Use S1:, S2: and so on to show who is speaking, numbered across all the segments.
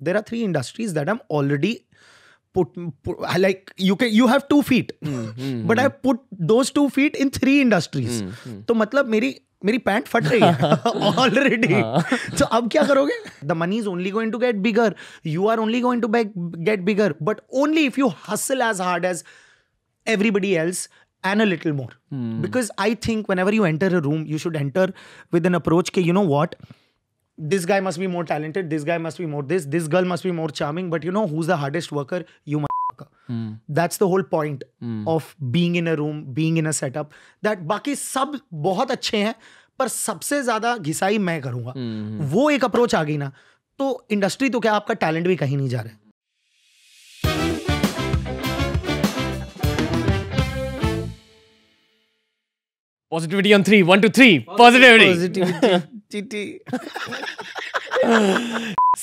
S1: there are three industries that I'm already put, put like you can you have two feet mm-hmm. but I put those two feet in three industries mm-hmm. तो मतलब मेरी मेरी pant फट रही है already तो अब क्या करोगे the money is only going to get bigger you are only going to get bigger but only if you hustle as hard as everybody else and a little more. Hmm. Because I think whenever you enter a room, you should enter with an approach, okay, you know what? this guy must be more talented this guy must be more this this girl must be more charming but you know who's the hardest worker you mm. that's the whole point mm. of being in a room being in a setup that बाकी सब बहुत अच्छे हैं पर सबसे ज्यादा घिसाई मैं करूंगा mm. वो एक अप्रोच आ गई ना तो इंडस्ट्री तो क्या आपका टैलेंट भी कहीं नहीं जा रहा है
S2: Positivity on three. One, two, three. Positivity.
S1: Positivity.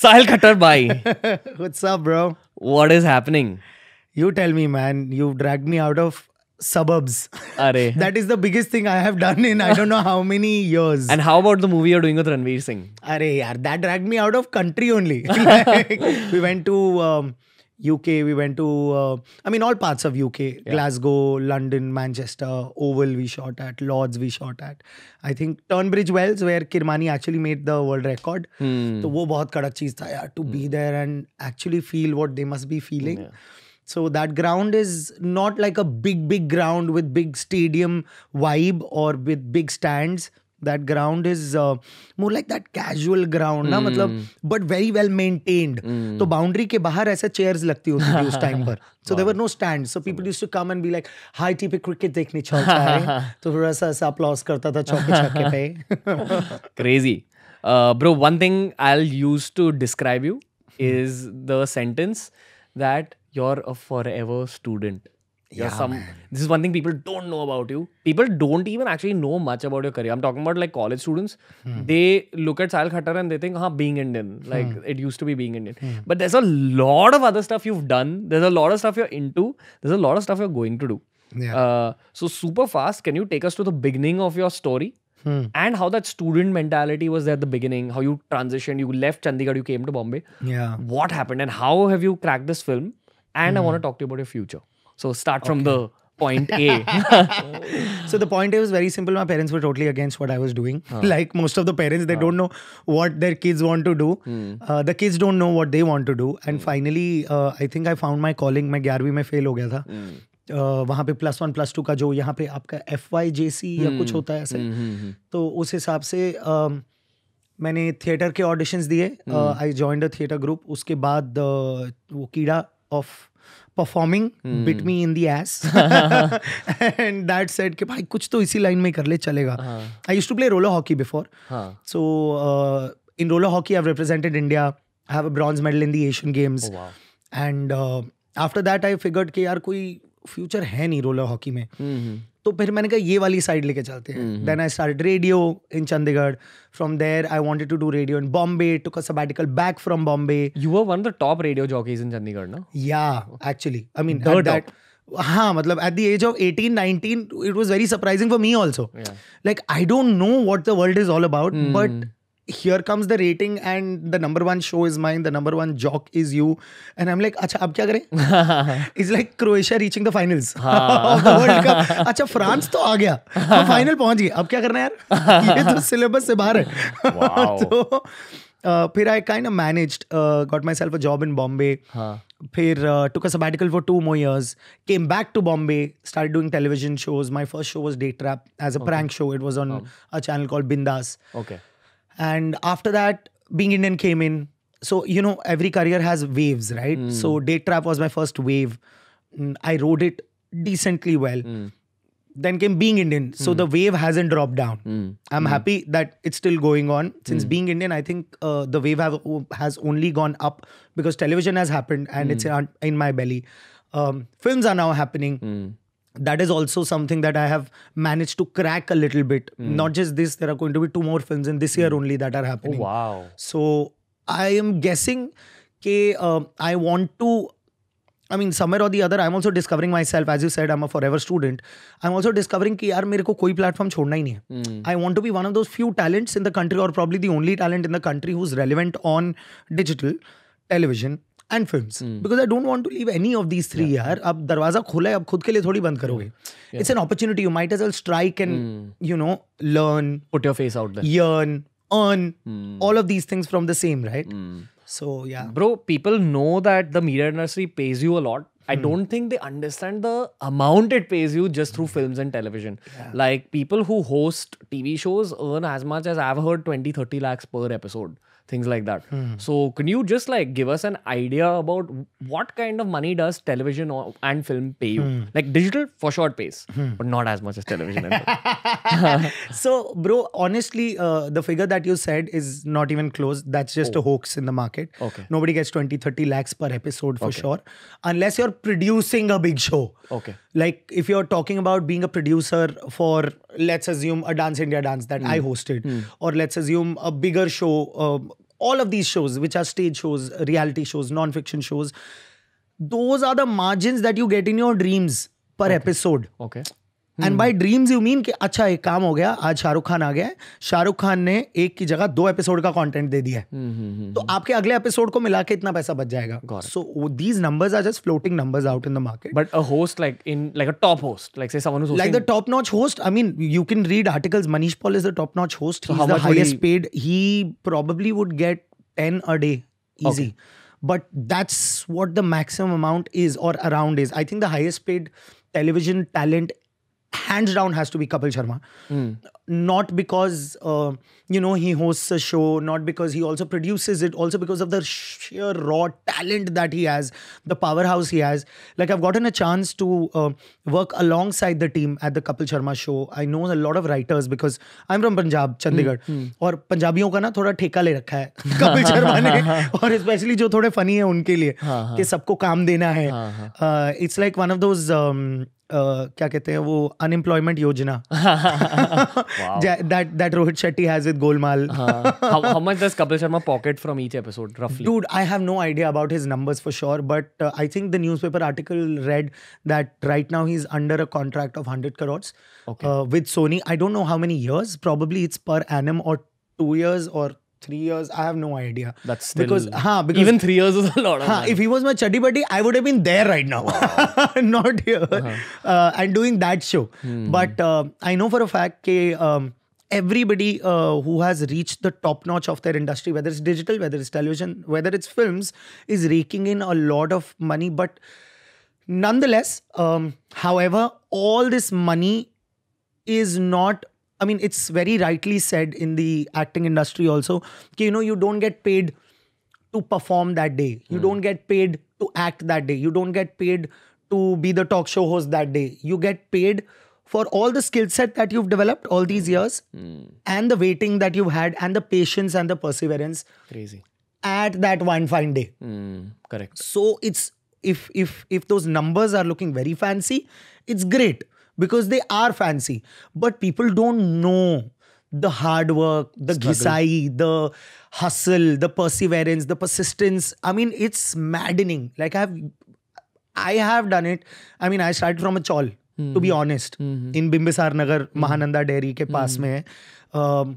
S1: Sahil Khattar, bye. What's up, bro? What is happening? You tell me, man. You've dragged me out of suburbs. Are. that is the biggest thing I have done in I don't know how many years. And how about the movie you're doing with Ranveer Singh? Are, yaar, that dragged me out of country only. like, we went to um, UK, we went to, uh, I mean, all parts of UK yeah. Glasgow, London, Manchester, Oval, we shot at, Lords, we shot at. I think Turnbridge Wells, where Kirmani actually made the world record. So, that was kadak to be hmm. there and actually feel what they must be feeling. Yeah. So, that ground is not like a big, big ground with big stadium vibe or with big stands. that ground is uh, more like that casual ground mm. ना मतलब but very well maintained mm. तो boundary के बाहर ऐसे chairs लगती होती थी उस time पर so wow. there were no stands so people used to come and be like hi TP cricket देखने चलता है तो थोड़ा सा ऐसा applause करता था चौके छक्के पे
S2: crazy uh, bro one thing I'll use to describe you is the sentence that you're a forever student yeah, some. Man. This is one thing people don't know about you. People don't even actually know much about your career. I'm talking about like college students. Hmm. They look at Sahil Khattar and they think, "Huh, being Indian. Hmm. Like hmm. it used to be being Indian." Hmm. But there's a lot of other stuff you've done. There's a lot of stuff you're into. There's a lot of stuff you're going to do. Yeah. Uh, so super fast. Can you take us to the beginning of your story? Hmm. and how that student mentality was there at the beginning how you transitioned you left chandigarh you came to bombay yeah what happened and how have you cracked this film and hmm. i want to talk to you about your future So start okay. from the
S1: point A. so the point A was very simple. My parents were totally against what I was doing. uh Huh. Like most of the parents, they uh huh. don't know what their kids want to do. Hmm. Uh, the kids don't know what they want to do. And hmm. finally, uh, I think I found my calling. my garvey में fail हो hmm. Uh, वहाँ पे plus one plus two का जो यहाँ पे आपका F Y जे सी या कुछ होता है ऐसे तो उस हिसाब से uh, मैंने थिएटर के ऑडिशंस दिए I joined a theatre group उसके बाद uh, वो कीड़ा of performing bit me in the ass and that set कि भाई कुछ तो इसी लाइन में कर ले चलेगा I used to play roller hockey before so in roller hockey I represented India I have a bronze medal in the Asian Games and after that I figured कि यार कोई फ्यूचर है नहीं रोलर हॉकी में hmm, hmm. तो फिर मैंने कहा ये वाली साइड लेके चलते हैं then I start radio in Chandigarh from there I wanted to do radio in Bombay to a sabbatical back from Bombay you were
S2: one of the top radio jockeys in Chandigarh ना
S1: या एक्चुअली आई मीन दैट हाँ मतलब at the age of 18 19 it was very surprising for me also like I don't know what the world is all about but here comes the rating and the number one show is mine the number one jock is you and i'm like acha ab kya kare it's like croatia reaching the finals of the world cup acha france to aa final pahunch gaya ab kya karna yaar ye to syllabus se bahar hai wow so uh, फिर I kind of managed got myself a job in Bombay फिर took a sabbatical for two more years came back to Bombay start doing television shows my first show was day trap as a prank show it was on a channel okay. And after that, being Indian came in. So, you know, every career has waves, right? Mm. So, Date Trap was my first wave. Mm, I rode it decently well. Mm. Then came Being Indian. So, mm. the wave hasn't dropped down. Hmm. I'm hmm. happy that it's still going on. Since hmm. Being Indian, I think uh, the wave have, has only gone up because television has happened and it's in, my belly. Um, films are now happening that is also something that I have managed to crack a little bit. Mm. Not just this, there are going to be two more films in this year hmm. only that are happening. Oh, wow. So I am guessing that uh, I want to. I mean, somewhere or the other, I'm also discovering myself. As you said, I'm a forever student. I'm also discovering that यार मेरे platform Mm. I want to be one of those few talents in the country, or probably the only talent in the country who's relevant on digital television. And film because I don't want to leave any of these three यार अब दरवाजा खुला है अब खुद के लिए थोड़ी बंद करोगे it's an opportunity you might as well strike and you know learn put your face out yearn earn mm. all of these things from the same, right? Hmm. So yeah. Bro,
S2: people know that the media industry pays you a lot. I hmm. don't think they understand the amount it pays you just through films and television. Like people who host TV shows earn as much as I've heard 20 30 lakhs per episode things like that. Mm. So, can you just like give us an idea about what kind of money does television or, and film pay you? Mm. Like digital for sure pays, mm. but not as much as television.
S1: so, bro, honestly, uh, the figure that you said is not even close. That's just oh. a hoax in the market. Okay. Nobody gets 20, 30 lakhs per episode for okay. sure, unless you're producing a big show. Okay. Like if you're talking about being a producer for let's assume a Dance India dance that mm. I hmm. hosted, mm. or let's assume a bigger show, uh, all of these shows, which are stage shows, reality shows, non fiction shows, those are the margins that you get in your dreams per okay. episode. Okay. And by dreams you mean कि अच्छा एक काम हो गया आज शाहरुख खान आ गया शाहरुख खान ने एक की जगह दो एपिसोड का कॉन्टेंट दे दिया है hmm, hmm, hmm, तो आपके अगले एपिसोड को मिला के इतना पैसा बच जाएगा so these numbers are just floating numbers out in the market but a host like in like a
S2: top host like say someone like the
S1: top notch host I mean you can read articles Manish Paul is the top notch host he is the highest paid he probably would get 10 a day easy but that's what the maximum amount is और around is I think the highest paid television talent hands down has to be Kapil Sharma. Mm. Not because, uh, you know, he hosts a show, not because he also produces it, also because of the sheer raw talent that he has, the powerhouse he has. Like, I've gotten a chance to uh, work alongside the team at the Kapil Sharma show. I know a lot of writers because I'm from Punjab, Chandigarh. Mm. Mm. punjabiyon ka na thoda theka le rakha hai kapil sharma ne Sharma especially jo thode funny hai unke liye ki sabko कि dena hai uh, it's like one of those um, क्या कहते हैं वो unemployment योजना that that Rohit Shetty has with Golmaal how
S2: much does Kapil Sharma pocket from each episode रफली dude
S1: I have no idea about his numbers for sure but I think the newspaper article read that right now he is under a contract of 100 crores with Sony I don't know how many years probably it's per annum और 2 years और three years. I have no idea. That's still, because, because even three years is a lot. if he was my chuddy buddy, I would have been there right now, not here, uh-huh. uh, and doing that show. Hmm. But uh, I know for a fact that um, everybody uh, who has reached the top notch of their industry, whether it's digital, whether it's television, whether it's films, is raking in a lot of money. But nonetheless, um, however, all this money is not I mean, it's very rightly said in the acting industry also. You know, you don't get paid to perform that day. You mm. don't get paid to act that day. You don't get paid to be the talk show host that day. You get paid for all the skill set that you've developed all these hmm. years mm. and the waiting that you've had and the patience and the perseverance. Crazy. At that one fine day. Mm. Correct. So it's if if if those numbers are looking very fancy, it's great. because they are fancy. But people don't know the hard work, the Struggle. gisai, the hustle, the perseverance, the persistence. I mean, it's maddening. Like i have I have done it. I mean, I started from a chawl, mm-hmm. to be honest. Mm-hmm. In Bimbisar Nagar, mm-hmm. mahananda Mahananda dairy के पास में है um,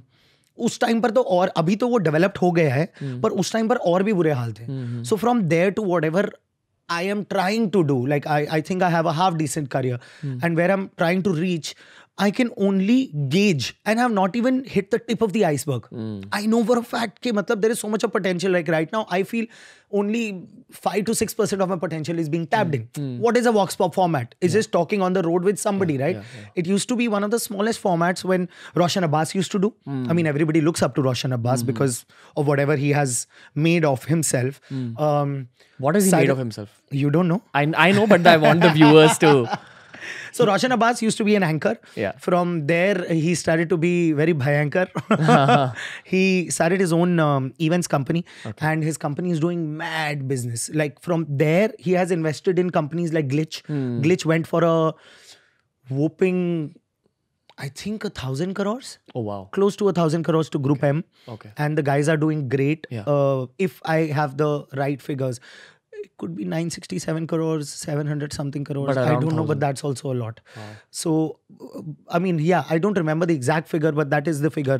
S1: उस time पर तो और अभी तो वो डेवलप्ड हो गया है पर उस टाइम पर और भी बुरे हाल थे so from there to whatever I am trying to do. Like I, I think I have a half decent career, mm. and where I'm trying to reach, I can only gauge and have not even hit the tip of the iceberg. Mm. I know for a fact that matlab, there is so much of potential. Like right now, I feel only 5 to 6% of my potential is being tapped mm. in. Mm. What is a Vox Pop format? It's yeah. just talking on the road with somebody, yeah, right? Yeah, it used to be one of the smallest formats when Roshan Abbas used to do. Hmm. I mean, everybody looks up to Roshan Abbas -hmm. because of whatever he has made of himself. Hmm. Um, what has he made of himself? You don't know? I, I know, but I want the viewers to. So Roshan Abbas used to be an anchor. Yeah. From there, he started to be very bhayankar. uh-huh. He started his own um, events company, okay. and his company is doing mad business. Like from there, he has invested in companies like Glitch. Hmm. Glitch went for a whopping I think a thousand crores. Oh wow! Close to a thousand crores to Group okay. M. Okay. And the guys are doing great. Yeah. Uh, if I have the right figures, could be 967 crores 700 something crores i don't know but that's also a lot so uh, i mean yeah i don't remember the exact figure but that is the figure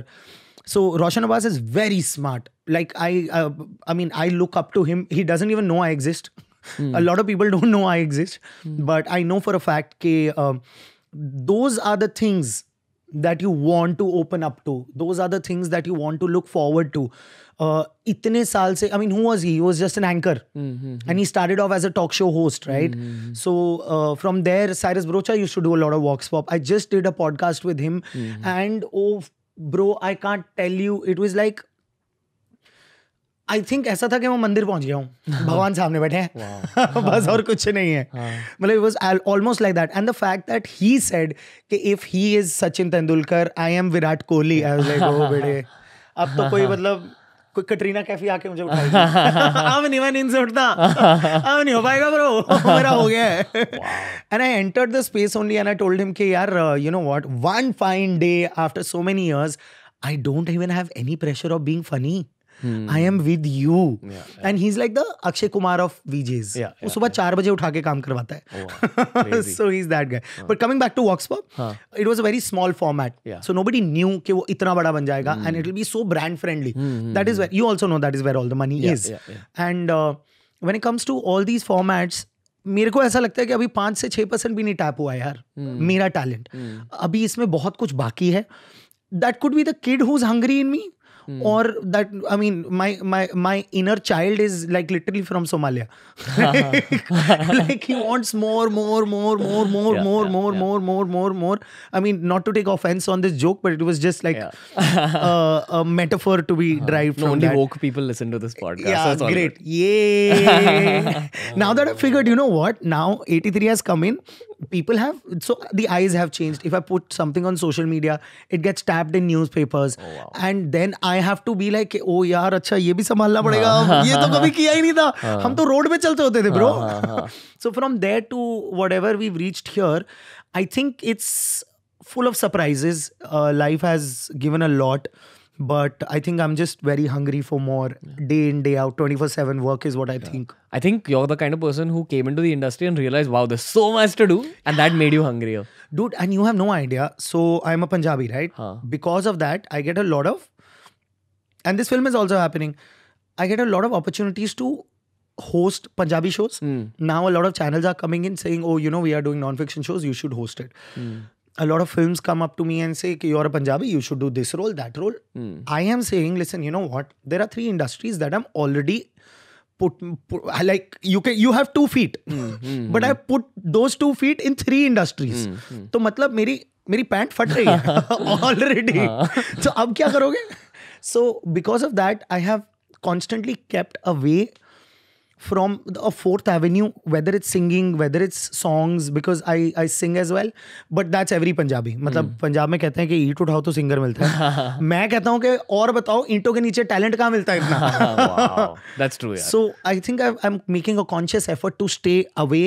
S1: so roshan abbas is very smart like i uh, i mean i look up to him he doesn't even know i exist mm. a lot of people don't know i exist mm. but i know for a fact that um, those are the things that you want to open up to those are the things that you want to look forward to इतने साल से I mean who was he was just an anchor and he started off as a talk show host right so from there Cyrus Broacha you should do a of vox pop I just did a podcast with him and oh bro I can't tell you it was like I think ऐसा था कि मैं मंदिर पहुंच गया हूँ भगवान सामने बैठे हैं बस और कुछ नहीं है हाँ। मतलब it was almost like that and the fact that he said कि if he is Sachin Tendulkar I am Virat Kohli अब तो कोई मतलब कोई कटरीना कैफी आके मुझे उठाएगी अब हाँ, नहीं मैं नींद से उठता अब हाँ, नहीं हो पाएगा ब्रो मेरा हो गया है and I enter the space only and I told him कि यार you know what one fine day after so many years I don't even have any pressure of being funny I am with you and he is like the Akshay Kumar of VJs वो सुबह चार बजे उठा के काम करवाता है so he is that guy but coming back to Vox पर it was a very small format so nobody knew कि वो इतना बड़ा बन जाएगा and it will be so brand friendly that is where you also know that is where all the money is and when it comes to all these formats मेरे को ऐसा लगता है कि अभी पांच से छह परसेंट भी नहीं टैप हुआ यार hmm. मेरा टैलेंट hmm. अभी इसमें बहुत कुछ बाकी है that could be the kid who is hungry in me mm. or that i mean my my my inner child is like literally from somalia like he wants more more more more more yeah, more yeah, more yeah. more more more more i mean not to take offense on this joke but it was just like uh, a metaphor to be uh-huh. derived no, from only that. woke people listen to this podcast yeah so great yay now that i figured you know what now 83 has come in people have so the eyes have changed. If I put something on social media, it gets tapped in newspapers, oh, wow. and then I have to be like, oh यार अच्छा ये भी संभालना पड़ेगा. ये तो कभी किया ही नहीं था. हम तो road पे चलते होते थे, bro. Uh-huh, uh-huh. so from there to whatever we've reached here, I think it's full of surprises. Uh, life has given a lot but I think I'm just very hungry for more yeah. day in, day out, 24 7 work is what I yeah. think.
S2: I think you're the kind of person who came into the industry and realized, wow, there's so much to do, and that made you hungrier.
S1: Dude, and you have no idea. So I'm a Punjabi, right? Huh. Because of that, I get a lot of, and this film is also happening, I get a lot of opportunities to host Punjabi shows. Mm. Now a lot of channels are coming in saying, oh, you know, we are doing non-fiction shows, you should host it. Mm. a lot of films come up to me and say, you are a Punjabi, you should do this role, that role. Mm. I am saying, Listen, you know what? There are three industries that I'm already put, put like you can you have two feet mm-hmm. but i put those two feet in three industries mm-hmm. तो मतलब मेरी मेरी pant फट रही है already तो अब क्या करोगे so because of that I have constantly kept away from the, a fourth avenue whether it's singing whether it's songs because i i sing as well but that's every punjabi मतलब Punjab hmm. में कहते हैं कि ईट उठाओ तो singer मिलता है मैं कहता हूं कि और बताओ ईंटों के नीचे टैलेंट कहां मिलता है इतना that's true so I think I am making a conscious effort to stay away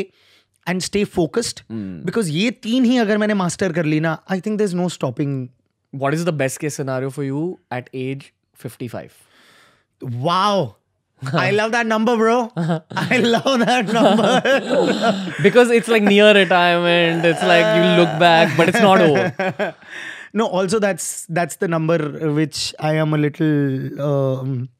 S1: and stay focused because ये तीन ही अगर मैंने मास्टर कर ली ना I think there is no stopping what is the best case scenario for you at age 55 wow I love that number, bro. I love that number.
S2: because it's like near retirement. It's like you look back, but it's not over.
S1: No, also that's that's the number which I am a little um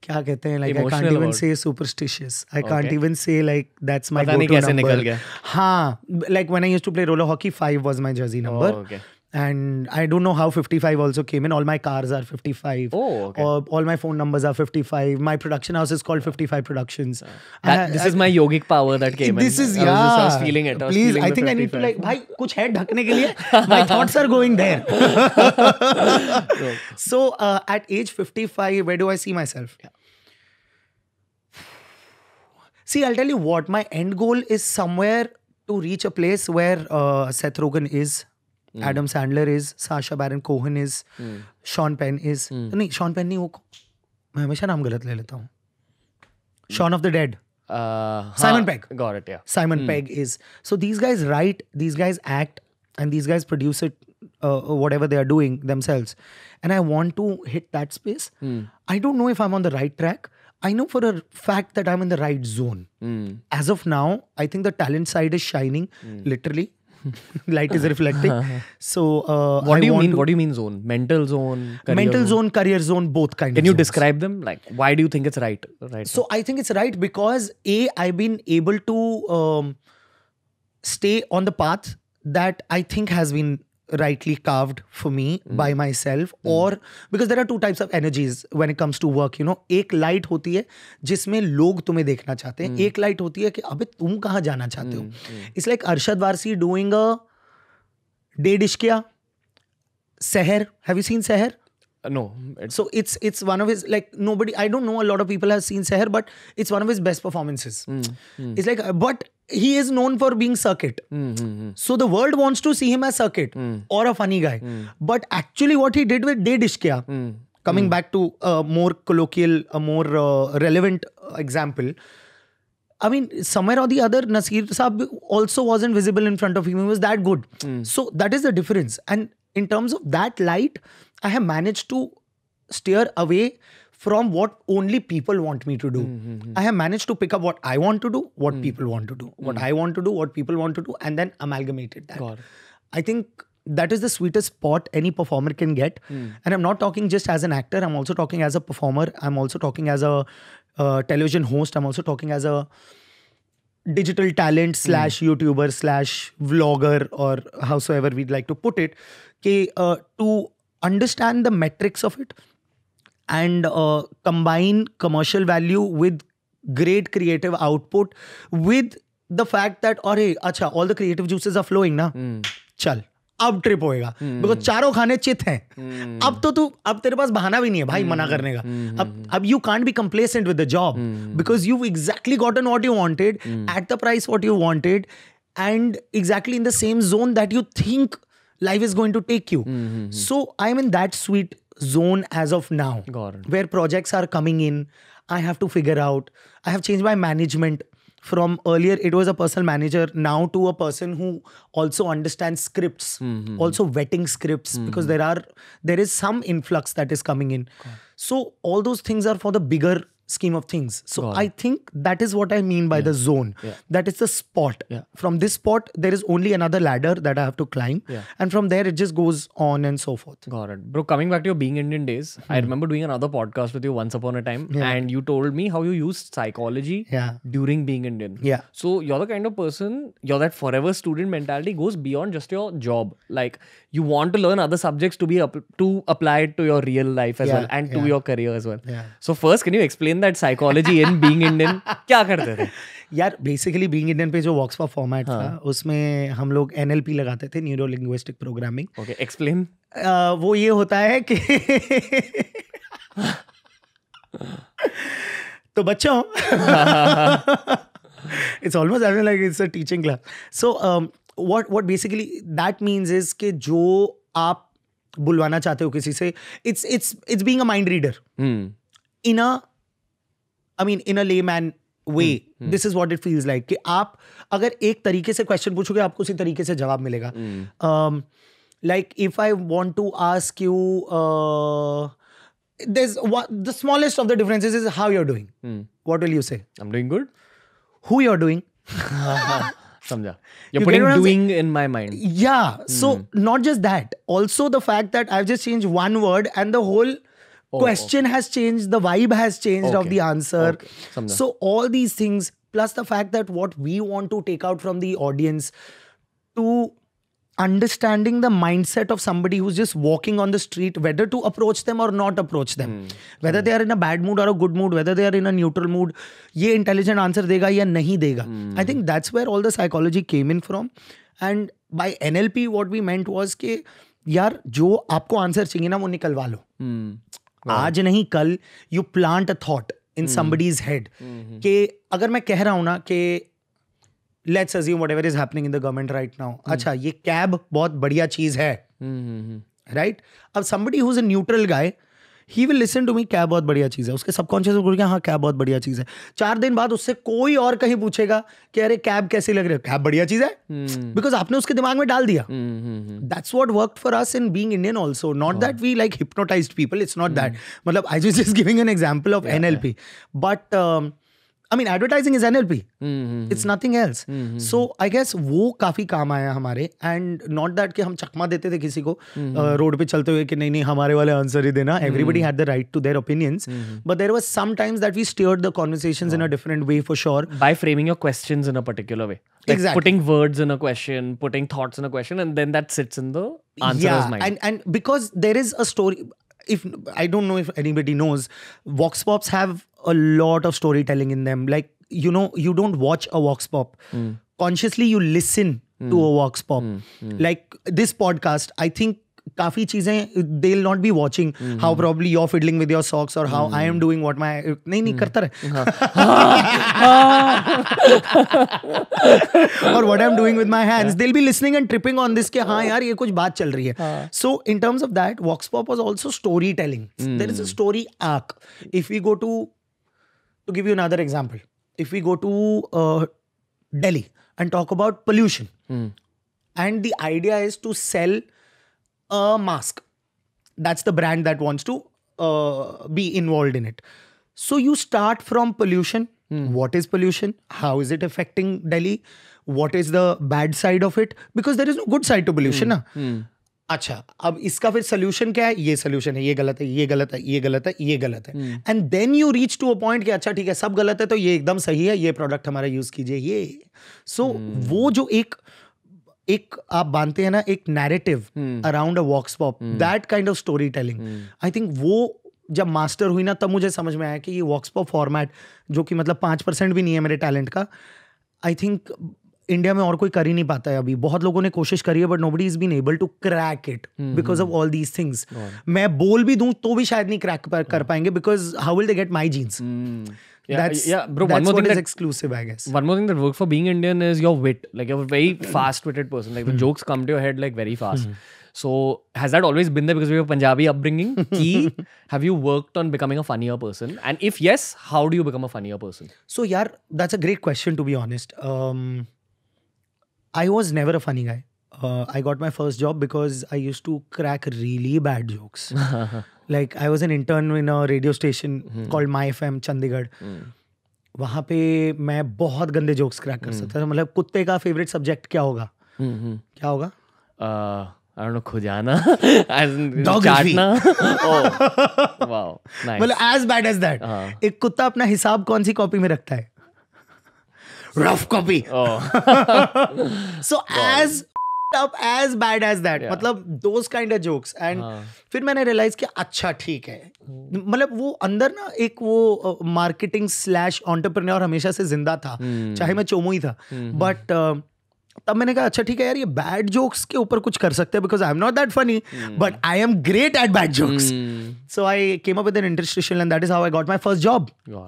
S1: kya kehte hai, like Emotional I can't even say superstitious. I can't even say like that's my go-to number. Haan, like when I used to play roller hockey, five was my jersey number. Oh, okay and I don't know how 55 also came in. All my cars are 55. Oh, okay. All, all my phone numbers are 55. My production house is called 55 Productions. That, I, this I, is my
S2: yogic power that came this in. This is, I yeah. Was just, I was feeling it. I Please, I think 55. I need to
S1: like, bhai, kuch hai dhakne ke liye. My thoughts are going there. so uh, at age 55, where do I see myself? Yeah. See, I'll tell you what, my end goal is somewhere to reach a place where uh, Seth Rogen is Mm. Adam Sandler is, Sasha Baron Cohen is, mm. Sean Penn is. Mm. नहीं Sean Penn नहीं वो मैं हमेशा नाम गलत ले लेता हूँ. Sean of the Dead. Uh, Simon Pegg.
S2: Got it. Yeah. Simon hmm. Pegg
S1: is. So these guys write, these guys act, and these guys produce it. Uh, uh whatever they are doing themselves, and I want to hit that space. Hmm. I don't know if I'm on the right track. I know for a fact that I'm in the right zone. Mm. As of now, I think the talent side is shining, mm. literally. light is reflecting
S2: so uh, what do you mean what do you mean zone mental zone mental zone, zone, career zone both kind can you zones. describe them like why do you think it's right right
S1: so i think it's right because a i've been able to um, stay on the path that i think has been rightly carved for me mm. by myself mm. or because there are two types of energies when it comes to work you know ek light hoti hai jisme log tumhe dekhna chahte hain mm. ek light hoti hai ki abhi tum kahan jana chahte कहाँ जाना mm. it's like arshad Arshad doing a a Dedh Ishqiya Sehar have you seen Sehar no it's so it's it's one of his like nobody i don't know a lot of people have seen seher but it's one of his best performances mm, mm. it's like but he is known for being circuit. Mm-hmm. So the world wants to see him as circuit mm. or a funny guy. Mm. But actually, what he did with Day Dishkya, mm. Hmm. coming back to a more colloquial, a more uh, relevant uh, example. I mean, somewhere or the other, Nasir Saab also wasn't visible in front of him. He was that good. So that is the difference. And in terms of that light, I have managed to steer away from what only people want me to do. Mm-hmm. I have managed to pick up what I want to do, what mm people want to do, what mm I want to do, what people want to do, and then amalgamated that. I think that is the sweetest spot any performer can get. Mm. And I'm not talking just as an actor, I'm also talking as a performer, I'm also talking as a uh, television host, I'm also talking as a digital talent hmm. slash YouTuber slash vlogger or howsoever we'd like to put it. Okay, uh, to understand the metrics of it and combine commercial value with great creative output with the fact that और अच्छा all the creative juices are flowing ना चल अब trip होएगा because hmm. चारों खाने चित हैं hmm. अब तो तू अब तेरे पास बहाना भी नहीं है भाई hmm. मना करने का अब अब you can't be complacent with the job because you exactly gotten what you wanted at the price what you wanted and exactly in the same zone that you think life is going to take you so I mean that sweet zone as of now where projects are coming in i have to figure out i have changed my management from earlier it was a personal manager now to a person who also understands scripts mm-hmm. also vetting scripts mm-hmm. because hmm. there are there is some influx that is coming in God. so all those things are for the bigger scheme of things. So I think that is what I mean by yeah. the zone. Yeah. That is the spot. Yeah. From this spot, there is only another ladder that I have to climb. And from there, it just goes on and so forth.
S2: Got it. Bro, coming back to your being Indian days, mm-hmm. I remember doing another podcast with you once upon a time. And you told me how you used psychology during being Indian. Yeah. So you're the kind of person, you're that forever student mentality goes beyond just your job. Like you want to learn other subjects to be up, to apply it to your real life as well and to your
S1: career as well. So first, can you explain in that psychology in being Indian क्या करते थे यार basically being Indian पे जो वॉक्स का format हाँ. था उसमें हम लोग एन लगाते थे neuro linguistic programming okay explain वो ये होता है कि तो बच्चों it's almost I like it's a teaching class so what what basically that means is के जो आप बुलवाना चाहते हो किसी से it's it's it's being a mind reader in a I mean in a lay man way this is what it feels like कि आप अगर एक तरीके से क्वेश्चन पूछोगे आपको उसी तरीके से जवाब मिलेगा like if I want to ask you there's what the smallest of the differences is how you're doing. Mm. What will you say? I'm doing good. Who you're doing? Samjha. You're you putting doing in my mind. Yeah. Mm. So not just that. Also the fact that I've just changed one word and the whole oh, question okay. Oh. has changed the vibe has changed okay. of the answer okay. so all these things plus the fact that what we want to take out from the audience to understanding the mindset of somebody who's just walking on the street whether to approach them or not approach them mm. whether mm. they are in a bad mood or a good mood whether they are in a neutral mood ye intelligent answer dega ya nahi dega mm. i think that's where all the psychology came in from and by nlp what we meant was ke यार जो आपको answer चाहिए ना वो निकलवा लो हाँ। आज नहीं कल you plant a thought in somebody's head कि अगर मैं कह रहा हूं ना कि let's assume ever is happening in the government right now अच्छा ये कैब बहुत बढ़िया चीज है राइट हम्म, हम्म, हम्म। अब somebody who's neutral guy he will listen to me क्या बहुत बढ़िया चीज़ है उसके सबकॉन्शियस में गया हाँ कैब बहुत बढ़िया चीज़ है चार दिन बाद उससे कोई और कहीं पूछेगा कि अरे कैब कैसी लग रही है कैब बढ़िया चीज़ है बिकॉज हम्म। आपने उसके दिमाग में डाल दिया that's what work for us in being Indian also not that we like hypnotize people it's not that मतलब I just giving an example of N L P but I mean advertising is N L P it's nothing else so I guess वो काफी काम आया हमारे and not that कि हम चकमा देते थे किसी को mm-hmm. रोड पे चलते हुए कि नहीं नहीं हमारे वाले आंसर ही देना everybody had the right to their opinions but there was sometimes that we steer the conversation in a different way for
S2: sure by framing your question in a particular way exactly. putting words in a question, putting thoughts in a question, and then that sits in the
S1: answer's yeah, mind. And and because there is a story. If I don't know if anybody knows, Vox Pops have a lot of storytelling in them. Like, you know, you don't watch a vox pop. Mm. Consciously, you listen mm. to a vox pop. Mm. Like this podcast, I think काफी चीजें they not be watching how probably you're fiddling with your socks और how I am doing what my नहीं नहीं करता रहे और what I am doing with my hands they will be listening and tripping on this के हां यार ये कुछ बात चल रही है so in terms of that vox pop was also story telling there is a story arc if we go to to give you another example, if we go to uh, Delhi and talk about pollution, mm. and the idea is to sell a mask, that's the brand that wants to uh, be involved in it. So you start from pollution. Mm. What is pollution? How is it affecting Delhi? What is the bad side of it? Because there is no good side to pollution. Mm. अच्छा अब इसका फिर solution क्या है ये solution है ये गलत है ये गलत है ये गलत है ये गलत है and then you reach to a point कि अच्छा ठीक है सब गलत है तो ये एकदम सही है ये प्रोडक्ट हमारा यूज कीजिए ये सो so, हम्म। वो जो एक एक आप बांधते हैं ना एक narrative around a vox pop that kind of story telling I think वो जब मास्टर हुई ना तब मुझे समझ में आया कि ये वॉक्स पॉप फॉर्मेट जो कि मतलब पाँच परसेंट भी नहीं है मेरे टैलेंट का आई थिंक इंडिया में और कोई कर ही नहीं पाता है अभी बहुत लोगों ने कोशिश करी है but nobody is been able to crack it because of all these things मैं बोल भी दूं तो भी शायद नहीं क्रैक कर पाएंगे because how will they get my genes great question to be honest I was never a funny guy I got my first job because I use to crack really bad jokes like I was an intern in radio station called my F M Chandigarh वहाँ पे मैं बहुत गंदे jokes crack कर hmm. सकता था मतलब कुत्ते का फेवरेट सब्जेक्ट क्या होगा hmm, hmm. क्या होगा
S2: uh, एक
S1: कुत्ता अपना हिसाब कौन सी कॉपी में रखता है rough copy so as up as bad as that yeah. मतलब those kind of jokes and हाँ. फिर मैंने realize किया अच्छा ठीक है hmm. मतलब वो अंदर ना एक वो मार्केटिंग स्लैश एंटरप्रेन्योर हमेशा से जिंदा था hmm. चाहे मैं चोमो ही था बट hmm. तब मैंने कहा अच्छा ठीक है यार ये बैड जोक्स के ऊपर कुछ कर सकते हैं because I am not that funny but I am great at bad jokes so I came up with an interstitial and that is how I got my first job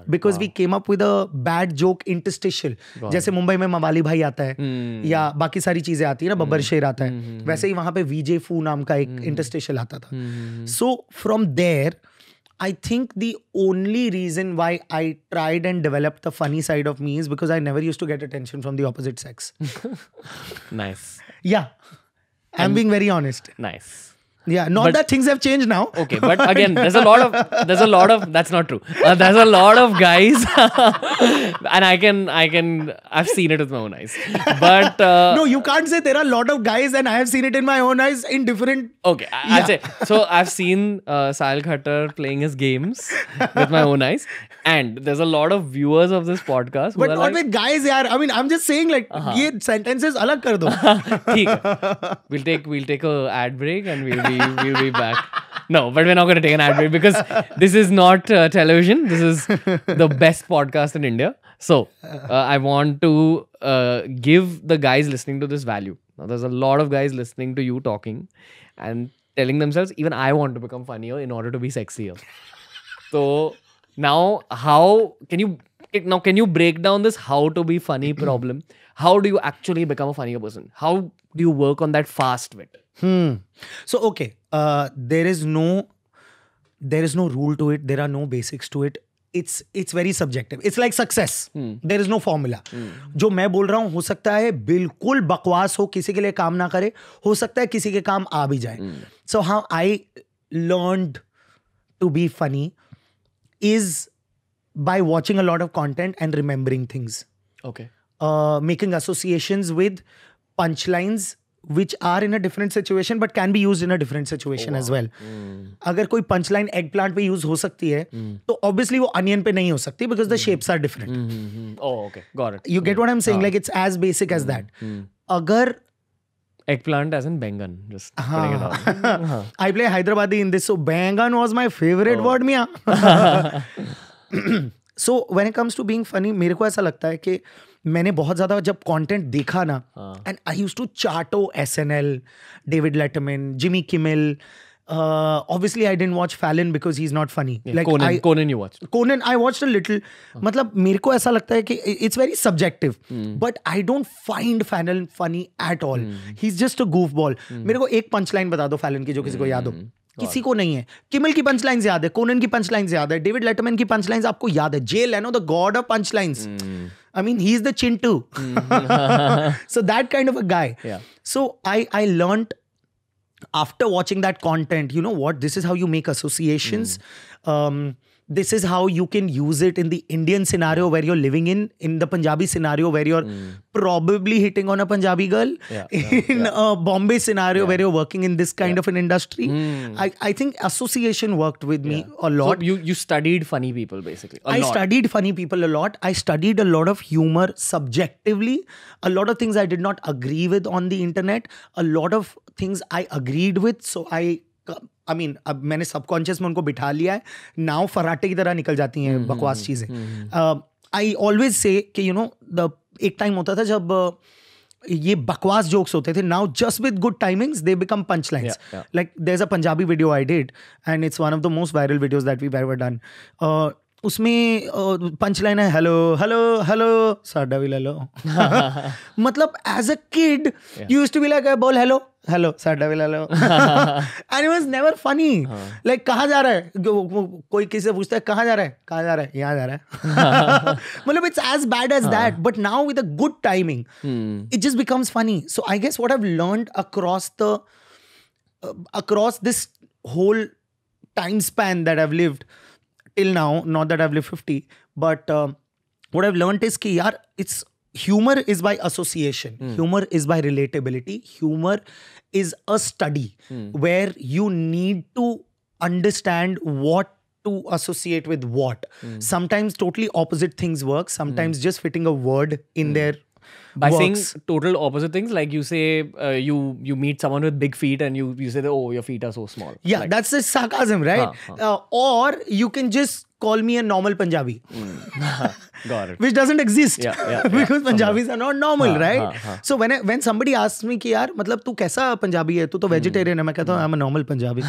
S1: because we came up with a bad joke interstitial जैसे मुंबई में मवाली भाई आता है hmm. या बाकी सारी चीजें आती है ना बब्बर hmm. शेर आता है hmm. वैसे ही वहां पे वीजे फू नाम का एक इंटरस्टिशियल hmm. आता था so from there I think the only reason why I tried and developed the funny side of me is because I never used to get attention from the opposite sex.
S2: nice.
S1: Yeah. I'm, being very honest. Nice. Yeah, not but, that things have changed now. Okay, but again, there's a lot of there's a lot of that's not true.
S2: Uh, there's a lot of guys, and I can I can I've seen it with my own eyes. But uh, no,
S1: you can't say there are a lot of guys, and I have seen it in my own eyes in different.
S2: Okay, I, yeah. say so. I've seen uh, Sahil Khattar playing his games with my own eyes, and there's a lot of viewers of this podcast. But not like, with
S1: guys, yeah. I mean, I'm just saying like, uh-huh. ye sentences alag kar do.
S2: we'll take we'll take a ad break and we'll we, we'll be back. No, but we're not going to take an ad break because this is not uh, television. This is the best podcast in India. So uh, I want to uh, give the guys listening to this value. Now, there's a lot of guys listening to you talking and telling themselves, even I want to become funnier in order to be sexier. So now, how can you now can you break down this how to be funny problem? how do you actually become a funnier person? How do you work on that fast bit?
S1: Hmm. So okay, uh, there is no there is no rule to it. There are no basics to it. It's it's very subjective. It's like success. There is no formula. जो मैं बोल रहा हूँ हो सकता है बिल्कुल बकवास हो किसी के लिए काम ना करे हो सकता है किसी के काम आ भी जाए so how I learn to be funny is by watching a lot of content and remembering things. Okay. Uh, making associations with punchlines which are in a different situation but can be use in a different situation as well अगर कोई punch line eggplant पे use हो सकती है mm. तो obviously वो onion पे नहीं हो सकती because the shapes are different you get what I am like it's as basic as that अगर
S2: eggplant as an baingan
S1: I play Hyderabadi in this so baingan was my favourite word miya so when it comes to being funny मेरे को ऐसा लगता है कि मैंने बहुत ज्यादा जब कंटेंट देखा ना एंड आई यूज टू चार्टो S N L David Letterman Jimmy Kimmel obviously I didn't watch Fallon because he is not funny like I watch little मतलब मेरे को ऐसा लगता है कि it's very subjective but I don't find Fallon funny at all he is just a goofball मेरे को एक पंच लाइन बता दो फैलन की जो किसी को याद हो hmm. किसी को नहीं है किमिल की पंच लाइन याद है कोनन की पंच लाइन याद है डेविड लेटमैन की पंच लाइन आपको याद है Jay Leno the god of punch lines I mean, he's the Chintu. Mm-hmm. so that kind of a guy. Yeah. So I I learned after watching that content, you know what? This is how you make associations. Mm. Um, this is how you can use it in the Indian scenario where you're living in, in the Punjabi scenario where you're mm. probably hitting on a Punjabi girl, yeah, in yeah. a Bombay scenario yeah. where you're working in this kind of an industry. Mm. I, I think association worked with me a lot. So
S2: you, you studied funny people basically. I lot. studied
S1: funny people a lot. I studied a lot of humor subjectively. A lot of things I did not agree with on the internet. A lot of things I agreed with. So I uh, I I mean mean, अब मैंने subconscious में उनको बिठा लिया है नाव फराटे की तरह निकल जाती हैं हम्म, हम्म, बकवास चीज़ें आई ऑलवेज से कि यू नो द एक टाइम होता था जब ये बकवास जोक्स होते थे now just with good timings they become punch lines like there is a Punjabi video I did and it's one of the most viral videos that we ever done उसमें punch line है hello hello hello साडा भी ले लो मतलब as a kid use to be like बोल hello hello साडा भी ले लो and it was never funny like कहाँ जा रहा है कोई किसी से पूछता है कहाँ जा रहा है कहाँ जा रहा है यहाँ जा रहा है मतलब it's as bad as that but now with a good timing it just becomes funny so I guess what I learn across the across this whole time span that I lived till now not that i've lived 50 but uh, what i've learned is ki yaar it's humor is by association mm. humor is by relatability humor is a study mm. where you need to understand what to associate with what mm. sometimes totally opposite things work sometimes hmm. just fitting a word in hmm. there by works. saying
S2: total opposite things like you say uh, you you meet someone with big feet and you you say that, oh your feet are so small
S1: yeah like, that's the sarcasm right huh, huh. Uh, or you can just call me a normal Punjabi. Mm. Which doesn't exist. Yeah, yeah, because yeah. Punjabis are not normal, right? So when I, when somebody asks me कि यार मतलब तू कैसा पंजाबी है तू तो vegetarian hmm. है मैं कहता हूँ I am normal Punjabi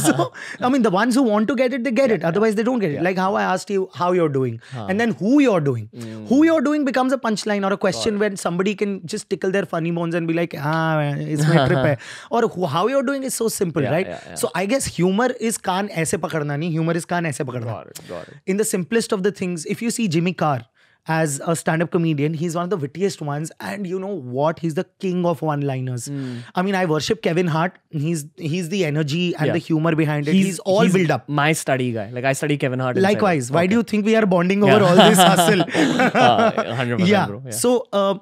S1: so I mean the ones who want to get it they get it otherwise they don't get it like how I asked you how you are doing and then who you are doing who you are doing becomes a punch line और a question when somebody can just tickle their funny bones and be like हां it's my trip है और how you are doing is so simple right so I guess humour is कान ऐसे पकड़ना नहीं humour is कान ऐसे पकड़ना Got it. In the simplest of the things, if you see Jimmy Carr as a stand-up comedian, he's one of the wittiest ones, and you know what? He's the king of one-liners. Mm. I mean, I worship Kevin Hart. He's he's the energy and yeah. the humor behind it. He's, he's all he's up.
S2: My study guy, like I study Kevin Hart. Likewise, why
S1: okay. do you think we are bonding yeah. over all this hustle? uh, Hundred yeah. bro. Yeah. So. Uh,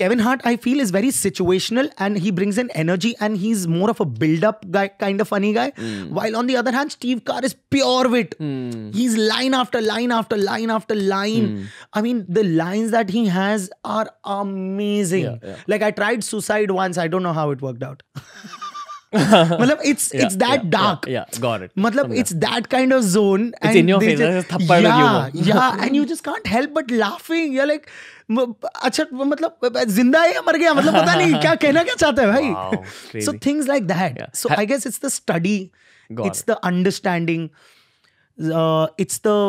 S1: Kevin Hart, I feel, is very situational and he brings in energy and he's more of a build up guy, kind of funny guy. Mm. While on the other hand, Steve Carr is pure wit. Mm. He's line after line after line after line. Mm. I mean, the lines that he has are amazing. Yeah, yeah. Like, I tried suicide once, I don't know how it worked out. मतलब it's it's that dark
S2: got it मतलब it's
S1: that kind of zone and in your face थप्पड़ लगी या and you just can't help but laughing you like अच्छा मतलब जिंदा है या मर गया मतलब पता नहीं क्या कहना क्या चाहता है भाई so things like that so I guess it's the study it's the understanding it's the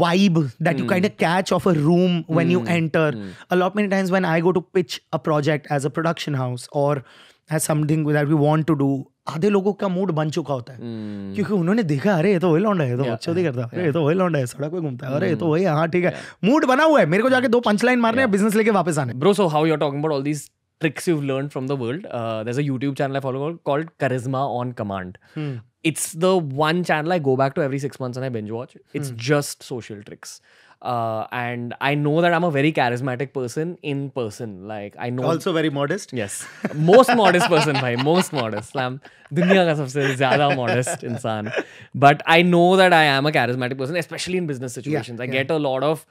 S1: vibe that mm. you kind of catch of a room when mm. you enter. Mm. A lot many times when I go to pitch a project as a production house or है something that we want to do आधे लोगों का mood बन चुका होता है mm. क्योंकि उन्होंने देखा अरे ये तो वही लौंडा है तो अच्छा नहीं करता अरे ये तो वही लौंडा है सड़क पे घूमता है अरे ये तो hmm. वही हाँ ठीक है मूड बना हुआ है मेरे को जाके दो पंच लाइन मारने है बिजनेस लेके वापस आने
S2: bro so how you talking about all these tricks you learn from the world YouTube channel follow called Charisma on Command it's the one channel I go back to every six months and I binge watch it's just social tricks Uh, and I know that I'm a very charismatic person in person. Like I know also very modest. Yes, most modest person, by most modest. I'm दुनिया का सबसे ज़्यादा modest insan. But I know that I am a charismatic person, especially in business situations. Yeah, I yeah. get a lot of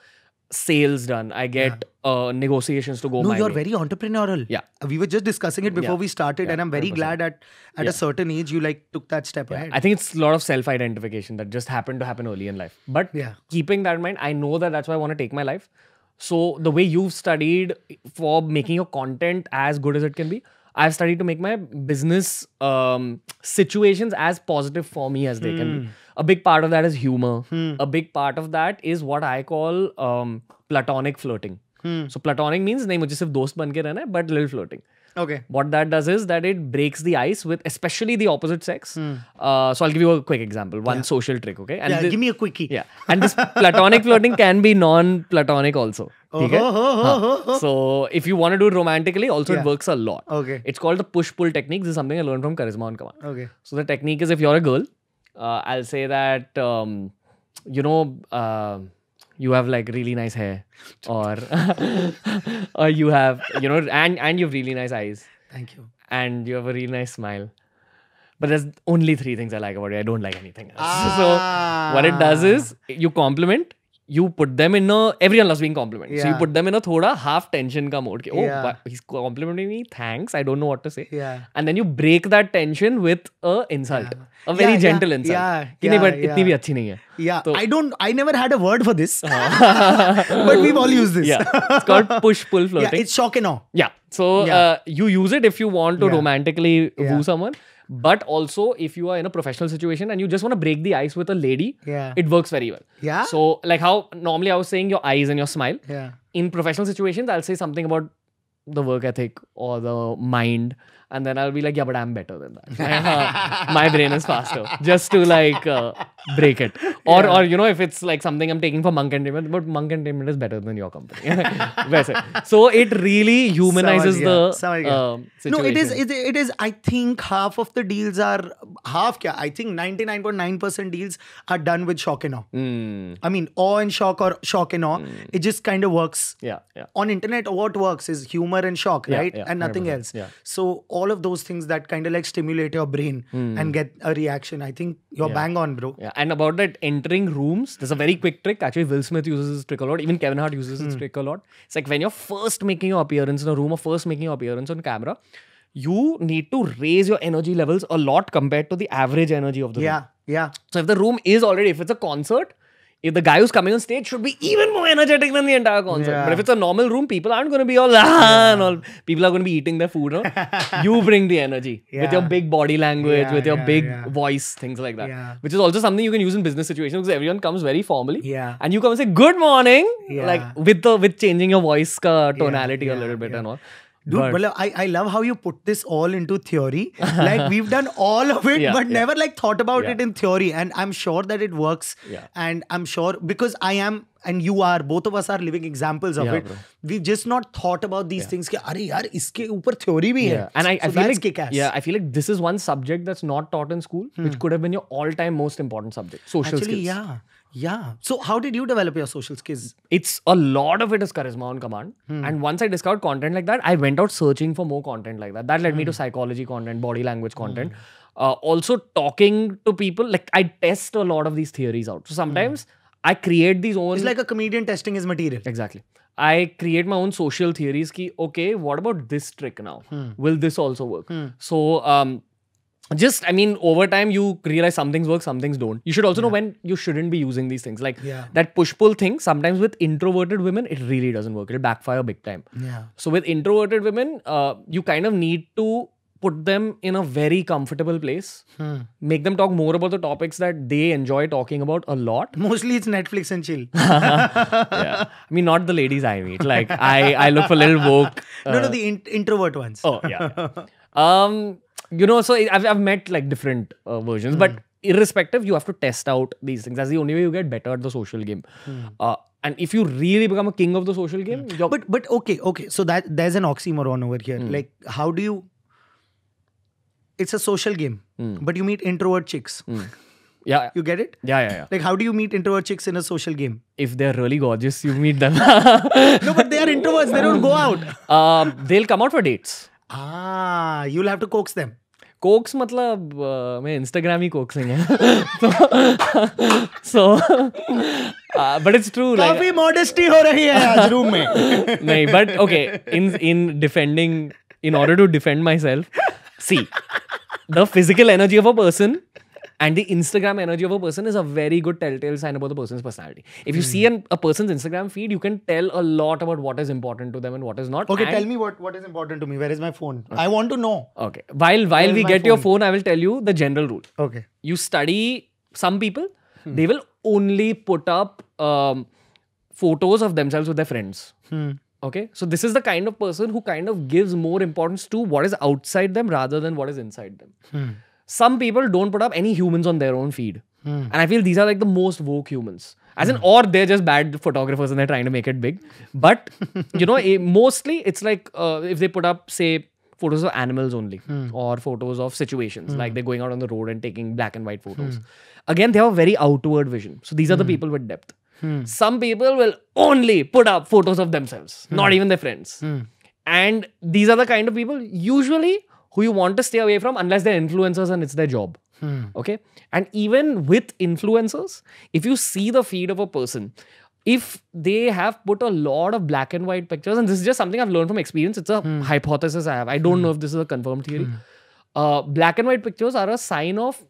S2: sales done. I get yeah. uh, negotiations to go. No, you're way. very
S1: entrepreneurial. Yeah, we were just discussing it before yeah. we started, yeah, and I'm very 100%. glad at at a certain age you like took that step ahead. I think
S2: it's a lot of self-identification that just happened to happen early in life. But yeah, keeping that in mind, I know that that's why I want to take my life. So the way you've studied for making your content as good as it can be, I've studied to make my business um, situations as positive for me as they can be. Hmm. A big part of that is humor. Hmm. A big part of that is what I call um, platonic flirting. Hmm. So platonic means नहीं मुझे सिर्फ दोस्त बन but little flirting. Okay. What that does is that it breaks the ice with especially the opposite sex. Mm. Uh, so I'll give you a quick example, one yeah. social trick, okay? And yeah, this, give me a quickie. Yeah. And this platonic flirting can be non-platonic also. Oh, oh, oh, so if you want to do it romantically, also yeah. it works a lot. Okay. It's called the push-pull technique. This is something I learned from Charisma on Command. Okay. So the technique is if you're a girl, uh, I'll say that um, you know. Uh, you have like really nice hair or or you have you know and and you have really nice eyes thank you and you have a really nice smile but there's only three things i like about you i don't like anything else ah. so what it does ah. is you compliment you put them in a everyone loves being complimented. Yeah. So you put them in a thoda half tension ka mode. Ke, oh, yeah. he's complimenting me. Thanks. I don't know what to say. Yeah. And then you break that tension with a insult, a very gentle insult. Yeah. Ki, yeah, but yeah. itni bhi achhi nahi hai.
S1: Yeah. So, I don't. I never had a word for this, but we've all used this. Yeah.
S2: It's called push pull flirting. Yeah. It's shock and awe. Yeah. So uh, you use it if you want to romantically woo someone but also, if you are in a professional situation and you just want to break the ice with a lady, yeah. it works very well. Yeah. So, like how normally I was saying your eyes and your smile. Yeah. In professional situations, I'll say something about the work ethic or the mind and then i'll be like yeah but i'm better than that my, brain is faster just to like uh, break it. Or yeah. or you know if it's like something I'm taking for monk entertainment, but monk entertainment is better than your company. so it really humanizes the uh, situation. No, it is it,
S1: it is. I think half of the deals are half. Kya, I think 99.9% deals are done with shock and awe. Mm. I mean awe and shock or shock and awe. Mm. It just kind of works. Yeah, yeah. On internet, what works is humor and shock, yeah, right? Yeah, and nothing 100%. else. Yeah. So all of those things that kind of like stimulate your brain mm. and get a reaction. I think you're bang on, bro. Yeah. Yeah, and about that
S2: entering rooms, there's a very quick trick. Actually, Will Smith uses this trick a lot. Even Kevin Hart uses hmm. this trick a lot. It's like when you're first making your appearance in a room or first making your appearance on camera, you need to raise your energy levels a lot compared to the average energy of the yeah, room. Yeah, yeah. So if the room is already, if it's a concert, if the guy who's coming on stage should be even more energetic than the entire concert. Yeah. But if it's a normal room, people aren't going to be all ah, yeah. all. People are going to be eating their food. No? you bring the energy yeah. with your big body language, with your big voice, things like that. Which is also something you can use in business situations because everyone comes very formally. Yeah. And you come and say good morning, like with the with changing your voice ka uh, tonality a little bit and all. Dude, but,
S1: I, I love how you put this all into theory. like we've done all of it, yeah, but yeah. never like thought about yeah. it in theory. And I'm sure that it works. Yeah. And I'm sure because I am and you are, both of us are living examples of it. Bro. We've just not thought about these things. Ke, Are yaar, iske upar theory bhi yeah. Hai. And I, so I feel like yeah,
S2: I feel like this is one subject that's not taught in school, hmm. which could have been your all-time most important subject. Social Actually, skills. Yeah yeah. So how did you develop your social skills? It's a lot of it is charisma on command. Hmm. And once I discovered content like that, I went out searching for more content like that. That led hmm. me to hmm. psychology content, body language hmm. content. Hmm. Uh, also talking to people. Like I test a lot of these theories out. So sometimes I create these own. It's like a comedian testing his material. Exactly. I create my own social theories. Ki okay, what about this trick now? Hmm. Will this also work? So um, just i mean over time you realize some things work some things don't you should also yeah. know when you shouldn't be using these things like yeah. that push pull thing sometimes with introverted women it really doesn't work it'll backfire big time yeah so with introverted women uh, you kind of need to put them in a very comfortable place hmm. make them talk more about the topics that they enjoy talking about a lot
S1: mostly it's netflix and chill
S2: yeah. i mean not the ladies i meet like i i look for little woke uh, no no uh, the
S1: in- introvert ones oh yeah um
S2: you know, so I've, I've met like different uh, versions, mm. but hmm. irrespective, you have to test out these things.
S1: That's the only way you get better at the social game. Mm. Uh, and if you really become a king of the social game, mm. but but okay, okay. So that there's an oxymoron over here. Hmm. Like, how do you? It's a social game, hmm. but you meet introvert chicks. Yeah, yeah. You get it? Yeah, yeah, yeah. Like, how do you meet introvert chicks in a social game? If they're really gorgeous, you meet them. no, but they are introverts. They don't go out.
S2: Uh, they'll come out for dates.
S1: Ah, you'll have to coax them.
S2: Coax मतलब uh, मैं Instagram ही coaxing है so but it's true काफी modesty हो रही है आज room में नहीं but okay in in defending in order to defend myself see the physical energy of a person And the Instagram energy of a person is a very good telltale sign about the person's personality. If you mm. see an, a person's Instagram feed, you can tell a lot about what is important to them and what is not. Okay, and tell me
S1: what, what is important to me. Where is my phone? Okay. I want to know.
S2: Okay. While while we get phone? your phone, I will tell you the general rule. Okay. You study some people, hmm. they will only put up um, photos of themselves with their friends. Hmm. Okay. So this is the kind of person who kind of gives more importance to what is outside them rather than what is inside them. Hmm some people don't put up any humans on their own feed. Mm. And I feel these are like the most woke humans. As mm. in, or they're just bad photographers and they're trying to make it big. But, you know, it, eh, mostly it's like uh, if they put up, say, photos of animals only mm. or photos of situations hmm. like they're going out on the road and taking black and white photos. Hmm. Again, they have a very outward vision. So these are the hmm. people with depth. Some people will only put up photos of themselves, not even their friends. And these are the kind of people usually who you want to stay away from unless they're influencers and it's their job. Hmm. Okay. And even with influencers, if you see the feed of a person, if they have put a lot of black and white pictures, and this is just something I've learned from experience, it's a hmm. hypothesis I have. I don't hmm. know if this is a confirmed theory. Hmm. Uh, black and white pictures are a sign of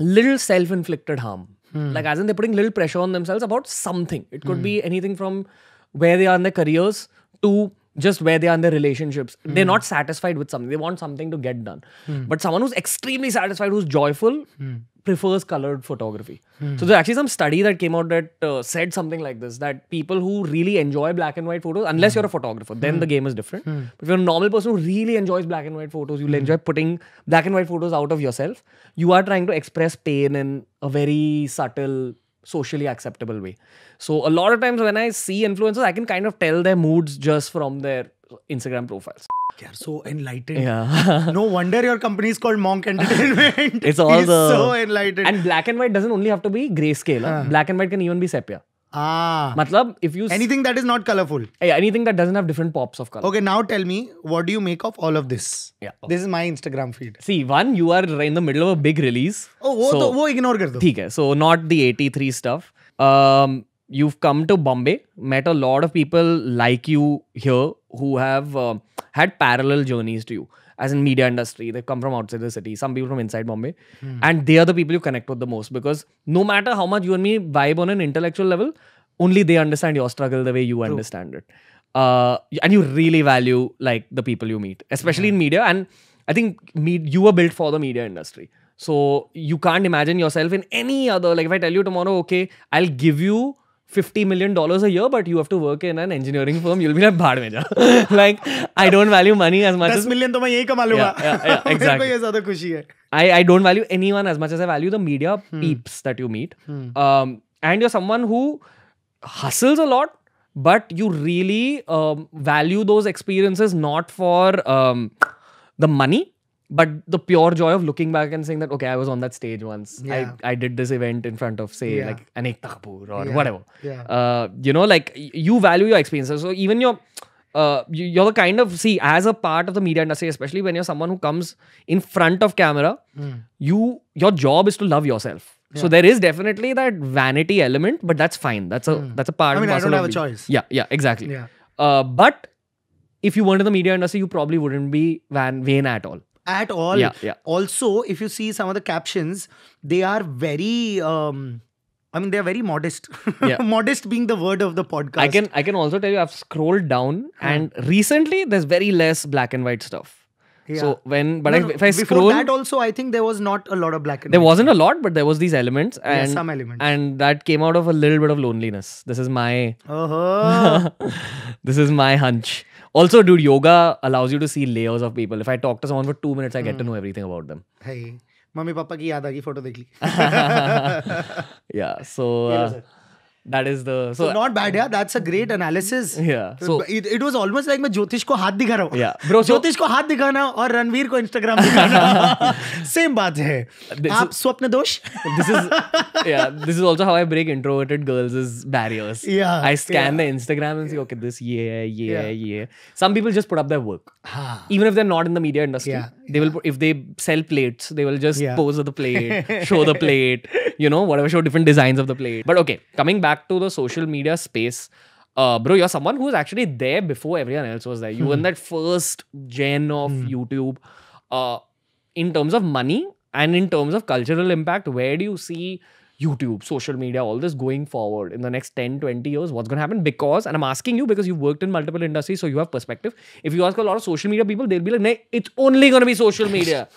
S2: little self inflicted harm. Hmm. Like, as in, they're putting little pressure on themselves about something. It could be hmm. anything from where they are in their careers to just where they are in their relationships. Mm. They're hmm. not satisfied with something. They want something to get done. Mm. But someone who's extremely satisfied, who's joyful, mm. prefers colored photography. Hmm. So there's actually some study that came out that uh, said something like this: that people who really enjoy black and white photos, unless hmm. you're a photographer, then the game is different. But if you're a normal person who really enjoys black and white photos, you'll enjoy putting black and white photos out of yourself. You are trying to express pain in a very subtle socially acceptable way. So a lot of times when I see influencers, I can kind of tell their moods just from their Instagram profiles. You're so enlightened. Yeah.
S1: no wonder your
S2: company is called Monk Entertainment.
S1: it's all the so enlightened. And
S2: black and white doesn't only have to be grayscale. Huh?
S1: Black and white can even be sepia. Ah.
S2: Matlab, if you anything that is not colorful. Yeah, anything that doesn't have different pops of color. Okay,
S1: now tell me, what do you make of all of this? Yeah. Okay. This is my Instagram feed.
S2: See, one, you are in the middle of a big release. Oh, wo so, to, wo ignore kar do. Hai, so not the 83 stuff. Um, you've come to Bombay, met a lot of people like you here who have uh, had parallel journeys to you as in media industry they come from outside the city some people from inside bombay hmm. and they are the people you connect with the most because no matter how much you and me vibe on an intellectual level only they understand your struggle the way you True. understand it uh, and you really value like the people you meet especially yeah. in media and i think me- you were built for the media industry so you can't imagine yourself in any other like if i tell you tomorrow okay i'll give you 50 million dollars a year but you have to work in an engineering firm you'll be like bhad mein ja like i don't value money as much 10 as million to main yahi kama lunga yeah, yeah, yeah, exactly
S1: ye zyada khushi hai
S2: i i don't value anyone as much as i value the media hmm. peeps that you meet hmm. um and you're someone who hustles a lot but you really um, value those experiences not for um, the money but the pure joy of looking back and saying that okay i was on that stage once yeah. i i did this event in front of say yeah. like anekta kapoor or yeah. whatever uh, you know like you value your experiences so even your uh, you're the kind of see as a part of the media industry especially when you're someone who comes in front of camera mm. you your job is to love yourself so there is definitely that vanity element but that's fine that's a mm. that's a part i mean i don't have a choice yeah yeah exactly yeah. Uh, but if you weren't in the media industry you probably wouldn't be van- vain at all
S1: at all. Yeah, yeah. Also, if you see some of the captions, they are very. Um, I mean, they're very modest. Yeah. modest being the word of the podcast. I
S2: can I can also tell you I've scrolled down hmm. and recently there's very less black and white stuff. Yeah. So when, but no, I, if I scroll, that
S1: also I think there was not a lot of black and there wasn't
S2: a lot, but there was these elements and yeah, some elements, and that came out of a little bit of loneliness. This is my,
S1: uh-huh.
S2: this is my hunch. Also, dude, yoga allows you to see layers of people. If I talk to someone for two minutes, I get mm. to hmm. know everything
S1: about them. Hey, mummy papa, ki yaad आ गई photo देख ली या that is the so, so, not bad yeah that's a great analysis yeah so it, it was almost like मैं ज्योतिष को हाथ दिखा yeah bro ज्योतिष so, को हाथ दिखाना और रणवीर को इंस्टाग्राम दिखाना सेम बात है this, आप this
S2: is yeah this is also how I break introverted girls barriers yeah I scan yeah. the Instagram and see okay this yeah, yeah. yeah. some people just put up their work even if they're not in the media industry yeah. they yeah. will put, if they sell plates they will just yeah. pose the plate show the plate you know whatever show different designs of the plate but okay coming back back to the social media space, uh, bro, you're someone who's actually there before everyone else was there. You were in hmm. that first gen of hmm. YouTube. Uh, in terms of money and in terms of cultural impact, where do you see YouTube, social media, all this going forward in the next 10, 20 years? What's going to happen? Because, and I'm asking you because you've worked in multiple industries, so you have perspective. If you ask a lot of social media people, they'll be like, nah, it's only going to be social media.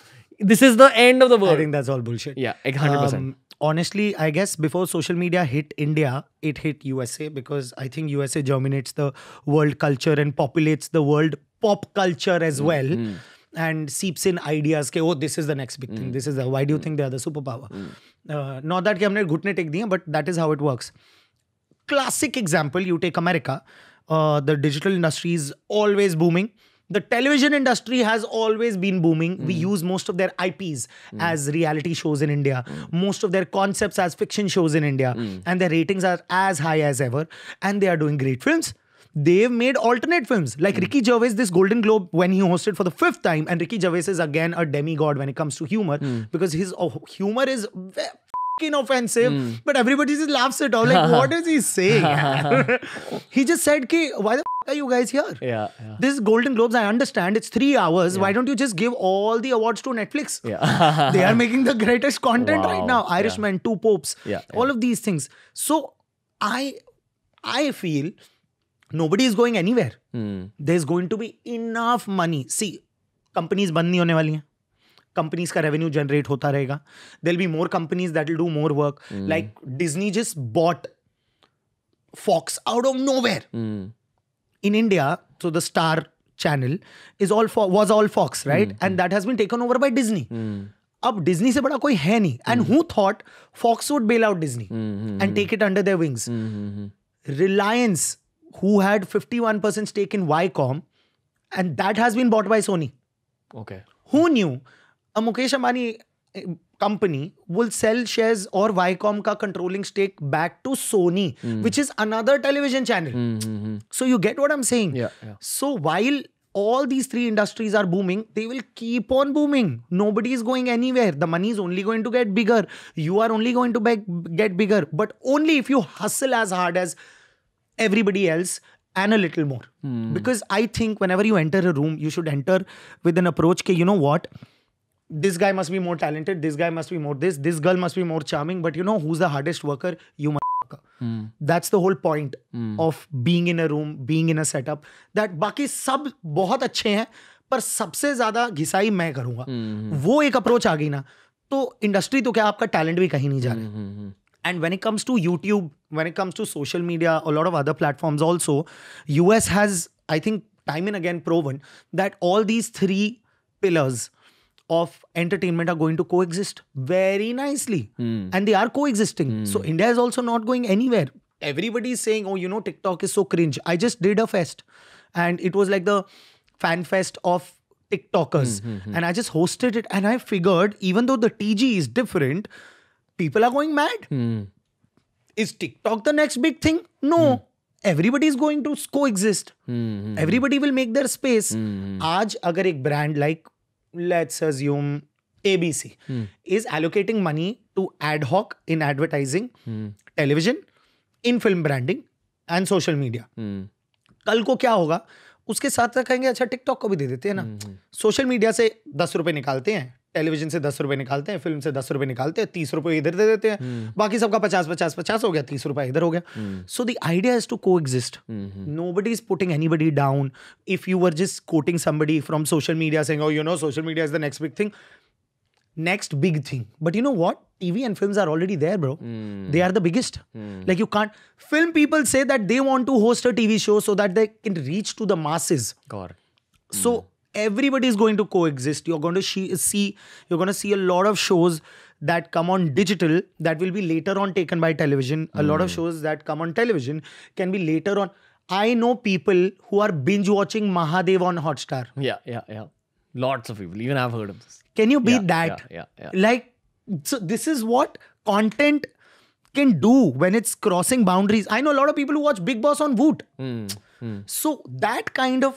S1: this is the end of the world. I think that's all bullshit. Yeah, like 100%. Um, honestly, I guess before social media hit India, it hit USA because I think USA germinates the world culture and populates the world pop culture as well. Mm-hmm. And seeps in ideas Okay, oh this is the next big thing mm. this is the why do you think they are the superpower mm. uh, not that we have घुटने टेक दिए but that is how it works classic example you take America uh, the digital industry is always booming the television industry has always been booming. Mm. We hmm. use most of their IPs mm. as reality shows in India, mm. most of their concepts as fiction shows in India, hmm. and their ratings are as high as ever. And they are doing great films. They've made alternate films like hmm. Ricky Gervais, this Golden Globe when he hosted for the fifth time, and Ricky Gervais is again a demigod when it comes to humor because his oh, humor is offensive, mm. but everybody just laughs it off. Like, what is he saying? he just said, Ki, why the are you guys here? Yeah, yeah. This is Golden Globes. I understand it's three hours. Yeah. Why don't you just give all the awards to Netflix? Yeah. they are making the greatest content wow. right now. Irishman, yeah. Two Popes, yeah, all of these things. So I, I feel nobody is going anywhere. Mm. There's going to be enough money. See, companies बंद on the वाली हैं. revenue generate hota generate there'll be more companies that'll do more work work like Disney just bought Fox out of nowhere in India, so the Star Channel is all for was all Fox, right? Mm-hmm. And hmm. that has been taken over by Disney. Mm-hmm. अब Disney से बड़ा hmm. who thought Fox would bail out Disney would bail out Disney and take it under their wings Reliance, who had 51% stake in Ycom and that has been bought by Sony. Okay. Who knew a Mukesh company will sell shares or Viacom controlling stake back to Sony, hmm. which is another television channel. Hmm, hmm, so you get what I'm saying? So while all these three industries are booming, they will keep on booming. Nobody is going anywhere. The money is only going to get bigger. You are only going to be- get bigger, but only if you hustle as hard as everybody else and a little more. Because I think whenever you enter a room, you should enter with an approach, ke, you know what? this guy must be more talented this guy must be more this this girl must be more charming but you know who's the hardest worker you mm. that's the whole point mm. of being in a room being in a setup that बाकी सब बहुत अच्छे हैं पर सबसे ज्यादा घिसाई मैं करूंगा mm. वो एक अप्रोच आ गई ना तो इंडस्ट्री तो क्या आपका टैलेंट भी कहीं नहीं जा रहा and when it comes to youtube when it comes to social media a lot of other platforms also us has i think time and again proven that all these three pillars of entertainment are going to coexist very nicely. Mm. And they are coexisting. Mm. So India is also not going anywhere. Everybody is saying, oh, you know, TikTok is so cringe. I just did a fest and it was like the fan fest of TikTokers. Mm-hmm. And I just hosted it and I figured, even though the TG is different, people are going mad. Mm. Is TikTok the next big thing? No. Hmm. Everybody is going to coexist. Everybody will make their space. Space आज अगर एक brand let's assume ABC hmm. is allocating money to ad hoc in advertising, hmm. television, in film branding and social media. Hmm. कल को क्या होगा उसके साथ कहेंगे अच्छा टिकटॉक को भी दे देते हैं ना सोशल मीडिया से दस रुपए निकालते हैं टेलीविजन से दस रुपए निकालते हैं फिल्म से दस रुपए निकालते हैं तीस रुपए इधर दे देते हैं बाकी सबका पचास पचास पचास हो गया तीस रुपए इधर हो गया so the idea is to coexist nobody is putting anybody down if you are just quoting somebody from social media saying you know social media is the next big thing next big thing. But you know what? TV and films are already there, bro. Mm. They are the biggest. Mm. Like you can't. Film people say that they want to host a TV show so that they can reach to the masses. God. So mm. everybody is going to coexist you're going to see you're going to see a lot of shows that come on digital that will be later on taken by television a lot of hmm. shows that come on television can be later on i know people who are binge watching mahadev on hotstar
S2: yeah yeah yeah lots of people even i've heard of this
S1: can you beat yeah, that yeah, yeah, yeah like so this is what content can do when it's crossing boundaries i know a lot of people who watch big boss on Voot.
S2: mm. Hmm.
S1: So that kind of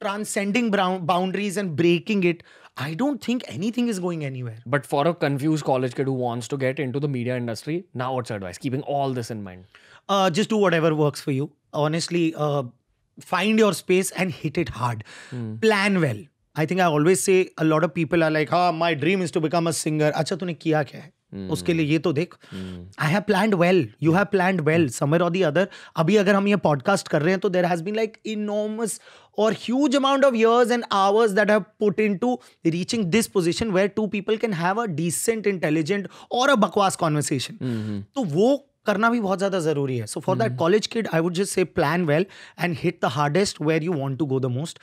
S1: transcending boundaries and breaking it I don't think anything is going anywhere.
S2: But for a confused college kid who wants to get into the media industry, now what's advice? Keeping all
S1: this in mind. Uh, just do whatever works for you. Honestly, uh, find your space and hit it hard. Mm. Plan well. I think I always say a lot of people are like, "Ha, my dream is to become a singer." अच्छा तूने किया क्या है? उसके लिए हम्म। ये तो देख I have plan well you have plan well summer और दी अदर अभी अगर हम ये पॉडकास्ट कर रहे हैं तो there has been like enormous और huge amount of years and hours that have put into reaching this position where two people can have a decent intelligent और अ बकवास कॉन्वर्सेशन हम्म, हम्म। तो वो करना भी बहुत ज़्यादा ज़रूरी है so for that college kid I would just say plan well and hit the hardest where you want to go the most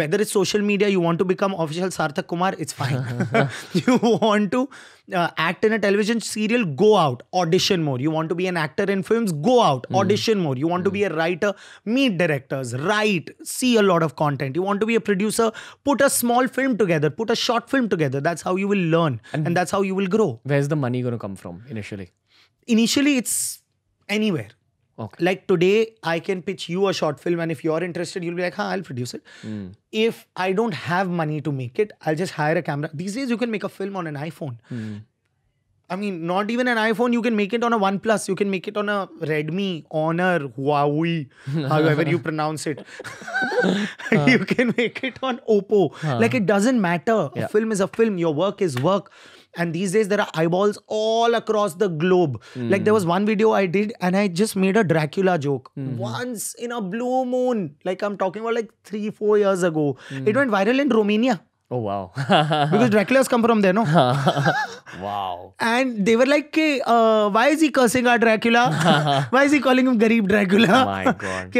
S1: whether is social media you want to become official Sarthak Kumar it's fine you want to act in a television serial go out audition more you want to be an actor in films go out audition more you want to be a writer meet directors right see a lot of content you want to be a producer put a small film together put a short film together that's how you will learn and that's how you will grow where's the money gonna come from initially initially it's anywhere. Okay. Like today, I can pitch you a short film, and if you're interested, you'll be like, "Huh, I'll produce it." Mm. If I don't have money to make it, I'll just hire a camera. These days, you can make a film on an iPhone. Mm. I mean, not even an iPhone. You can make it on a OnePlus. You can make it on a Redmi, Honor, Huawei, however you pronounce it. You can make it on Oppo. Like it doesn't matter. Yeah. A film is a film. Your work is work. And these days there are eyeballs all across the globe. Mm. Like there was one video I did and I just made a Dracula joke mm. once in a blue moon. Like I'm talking about like three, four years ago. Mm. It went viral in Romania. Oh wow!
S2: because
S1: Dracula's come from there, no? wow! And they were like, hey, uh, "Why is he cursing our Dracula? why is he calling him Garib Dracula? Oh my God!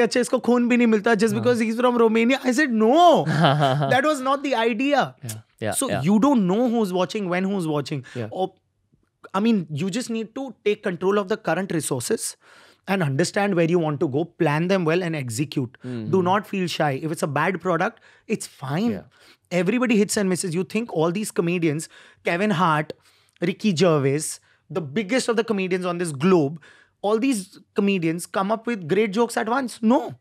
S1: just because he's from Romania." I said, "No, that was not the idea." Yeah. So yeah. you don't know who's watching, when who's watching. Yeah. Or I mean, you just need to take control of the current resources and understand where you want to go, plan them well, and execute. Mm-hmm. Do not feel shy. If it's a bad product, it's fine. Yeah. Everybody hits and misses. You think all these comedians, Kevin Hart, Ricky Gervais, the biggest of the comedians on this globe, all these comedians come up with great jokes at once. No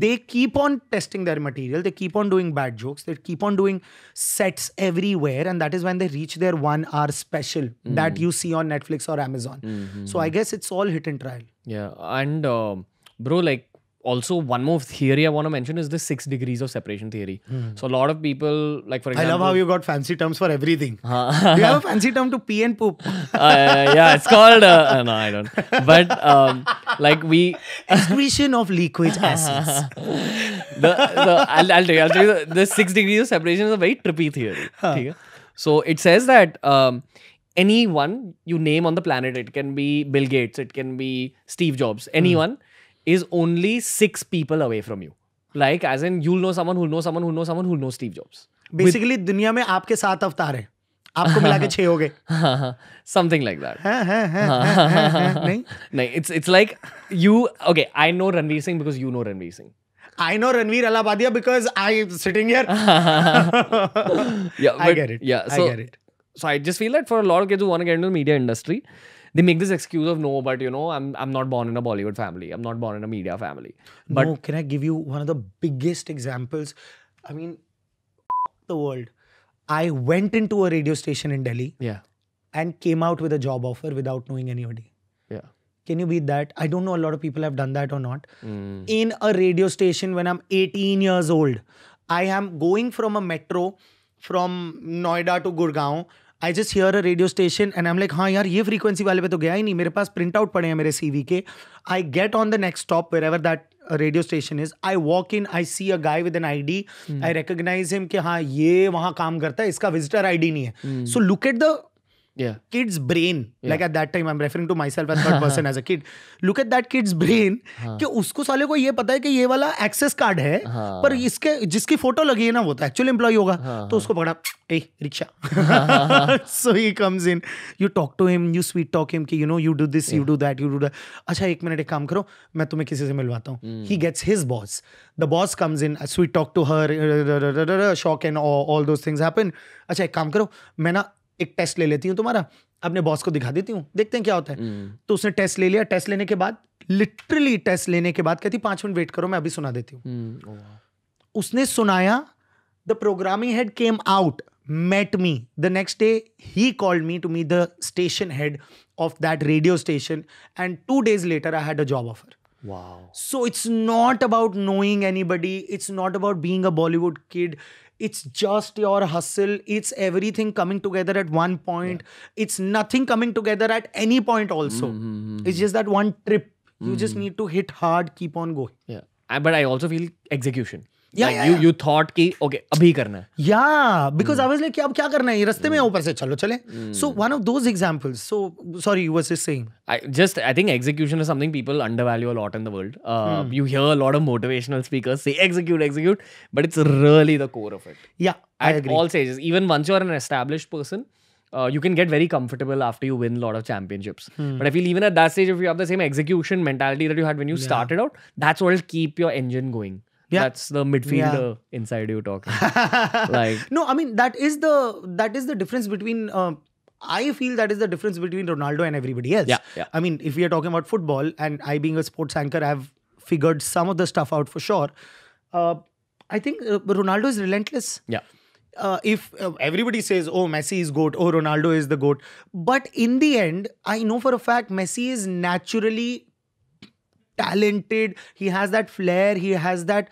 S1: they keep on testing their material they keep on doing bad jokes they keep on doing sets everywhere and that is when they reach their one hour special mm. that you see on netflix or amazon mm-hmm. so i guess it's all hit and trial
S2: yeah and uh, bro like also one more theory I want to mention is the six degrees of separation theory. Hmm. So a lot of people, like for example, I love how
S1: you got fancy terms for everything. you
S2: have a
S1: fancy term to pee and poop.
S2: uh, yeah, it's called. Uh, uh, no, I don't. But um, like we excretion of liquid acids. the, the I'll, I'll, tell you. I'll tell you the, the, six degrees of separation is a very trippy theory. Huh. So it says that. Um, anyone you name on the planet, it can be Bill Gates, it can be Steve Jobs, anyone. Hmm. is only six people away from you. Like, as in, you'll know someone who'll know someone who'll know someone who'll know Steve Jobs. Basically, With... दुनिया में आपके सात अवतार हैं आपको मिला के छह हो गए Something like that. नहीं नहीं It's it's like you. Okay, I know Ranveer Singh because you know Ranveer Singh.
S1: I know Ranveer Alabadia because I'm sitting here. yeah,
S2: but, I get it. Yeah, so, I get it. So I just feel that for a lot of kids who want to get into the media industry, they make this excuse of no, but you know, I'm I'm
S1: not born in a Bollywood family. I'm not born in a media family. But no, can I give you one of the biggest examples? I mean, the world. I went into a radio station in Delhi. Yeah. And came out with a job offer without knowing anybody. Yeah. Can you beat that? I don't know a lot of people have done that or not. Mm. In a radio station when I'm 18 years old, I am going from a metro from Noida to Gurgaon I just hear a radio station and I am like हाँ यार ये frequency वाले पे तो गया ही नहीं मेरे पास print out पड़े हैं मेरे सी के I get on the next stop wherever that radio station is I walk in I see a guy with an I D I recognize him कि हाँ ये वहाँ काम करता है इसका विजिटर आई डी नहीं है so look at the yeah. kid's brain yeah. like at that time i'm referring to myself as third person as a kid look at that kid's brain कि उसको साले को ये पता है कि ये वाला एक्सेस कार्ड है पर इसके जिसकी फोटो लगी है ना वो तो एक्चुअल एम्प्लॉय होगा तो उसको पकड़ा a rickshaw so he comes in you talk to him you sweet talk him कि you know you do this you do that you do that अच्छा एक मिनट एक काम करो मैं तुम्हें किसी से मिलवाता हूँ he gets his boss the boss comes in sweet talk to her shock and all those things happen अच्छा एक काम करो मैं ना एक टेस्ट ले लेती हूँ तुम्हारा अपने बॉस को दिखा देती हूँ देखते हैं क्या होता है हम्म। तो उसने टेस्ट ले लिया टेस्ट लेने के बाद लिटरली टेस्ट लेने के बाद कहती पांच मिनट वेट करो मैं अभी सुना देती हूँ हम्म, उसने सुनाया the programming head came out met me the next day he called me to me the station head of that radio station and two days later I had a job offer so it's not about knowing anybody it's not about being a Bollywood kid it's just your hustle it's everything coming together at one point yeah. it's nothing coming together at any point also mm-hmm. mm-hmm it's just that one trip you mm-hmm. just need to hit hard keep on going
S2: yeah but i also feel execution you you thought कि okay अभी करना है
S1: या because I was like अब क्या करना है रास्ते में hmm. ऊपर से चलो चले so one of those examples so sorry you was saying
S2: just I think execution is something people undervalue a lot in the world you hear a lot of motivational speakers say execute execute but it's really the core of it yeah all stages even once you are an established person Uh, you can get very comfortable after you win a lot of championships. Hmm. But I feel even at that stage, if you have the same execution mentality that you had when you yeah. started out, that's what will keep your engine going. Yeah. That's the midfielder yeah. inside you talking. like
S1: no, I mean that is the that is the difference between. Uh, I feel that is the difference between Ronaldo and everybody else. Yeah, yeah. I mean, if we are talking about football, and I being a sports anchor, I've figured some of the stuff out for sure. Uh, I think uh, Ronaldo is relentless. Yeah. Uh, if uh, everybody says, "Oh, Messi is goat," "Oh, Ronaldo is the goat," but in the end, I know for a fact Messi is naturally talented he has that flair he has that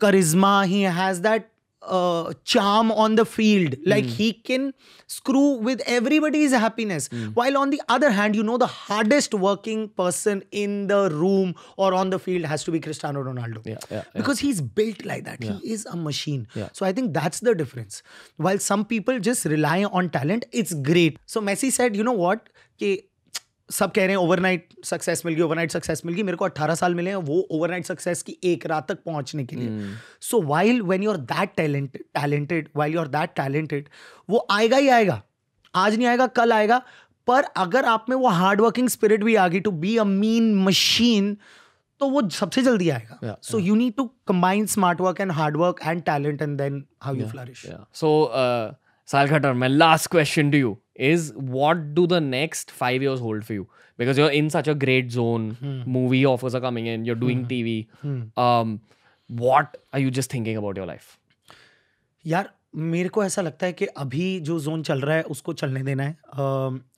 S1: charisma he has that uh, charm on the field like mm. he can screw with everybody's happiness mm. while on the other hand you know the hardest working person in the room or on the field has to be cristiano ronaldo yeah, yeah, because he's built like that he is a machine so i think that's the difference while some people just rely on talent it's great so messi said you know what सब कह रहे हैं overnight success मिल गई overnight success मिल गई मेरे को 18 साल मिले हैं वो ओवरनाइट सक्सेस की एक रात तक पहुंचने के लिए so while when you are that talented talented while you are that talented वो आएगा ही आएगा आज नहीं आएगा कल आएगा पर अगर आप में वो हार्डवर्किंग स्पिरिट भी आ गई to be a mean machine तो वो सबसे जल्दी आएगा so you need to combine smart work and hard work and talent and then how you flourish
S2: so साल खटर my last question to you is what do the next five years hold for you because you in such a great zone movie offers are coming in you're doing T V what I you
S1: just thinking about your life यार मेरे को ऐसा लगता है कि अभी जो zone चल रहा है उसको चलने देना है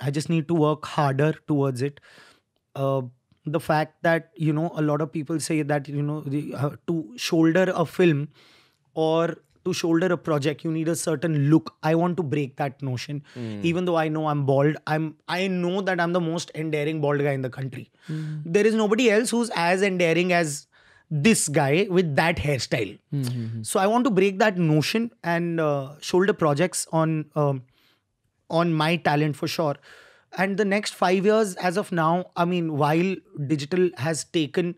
S1: I just need to work harder towards it the fact that you know a lot of people say that you know to shoulder a film और to shoulder a project you need a certain look i want to break that notion mm. even though i know i'm bald i'm i know that i'm the most endearing bald guy in the country mm. there is nobody else who's as endearing as this guy with that hairstyle mm-hmm. so i want to break that notion and uh, shoulder projects on um, on my talent for sure and the next 5 years as of now i mean while digital has taken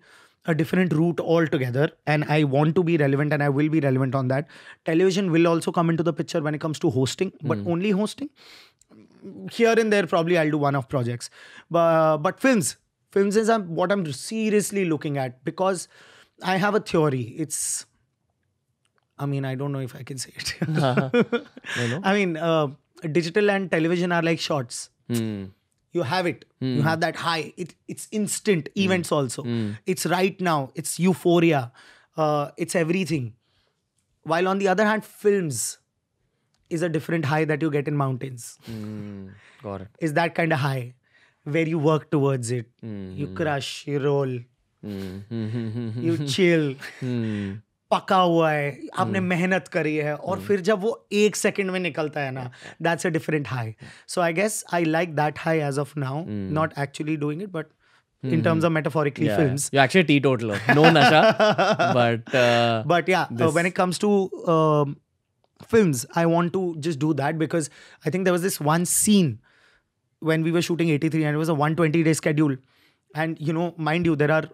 S1: a different route altogether and i want to be relevant and i will be relevant on that television will also come into the picture when it comes to hosting but mm. only hosting here and there probably i'll do one off projects but, but films films is what i'm seriously looking at because i have a theory it's i mean i don't know if i can say it no, no. i mean uh, digital and television are like shots mm you have it mm. you hmm. have that high it, it's instant mm. events also mm. it's right now it's euphoria uh, it's everything while on the other hand films is a different high that you get in mountains hmm. got it is that kind of high where you work towards it hmm. you crush you roll you chill पका हुआ है आपने hmm. मेहनत करी है और hmm. फिर जब वो एक सेकंड में निकलता है ना that's a different high so I guess I like that high as of now not actually doing it but in terms of metaphorically films
S2: you actually टी टोटल नो नशा but but yeah when it
S1: comes to films I want to just do that because I think there was this one scene when we were shooting 83 and it was a 120 day schedule and you know mind you there are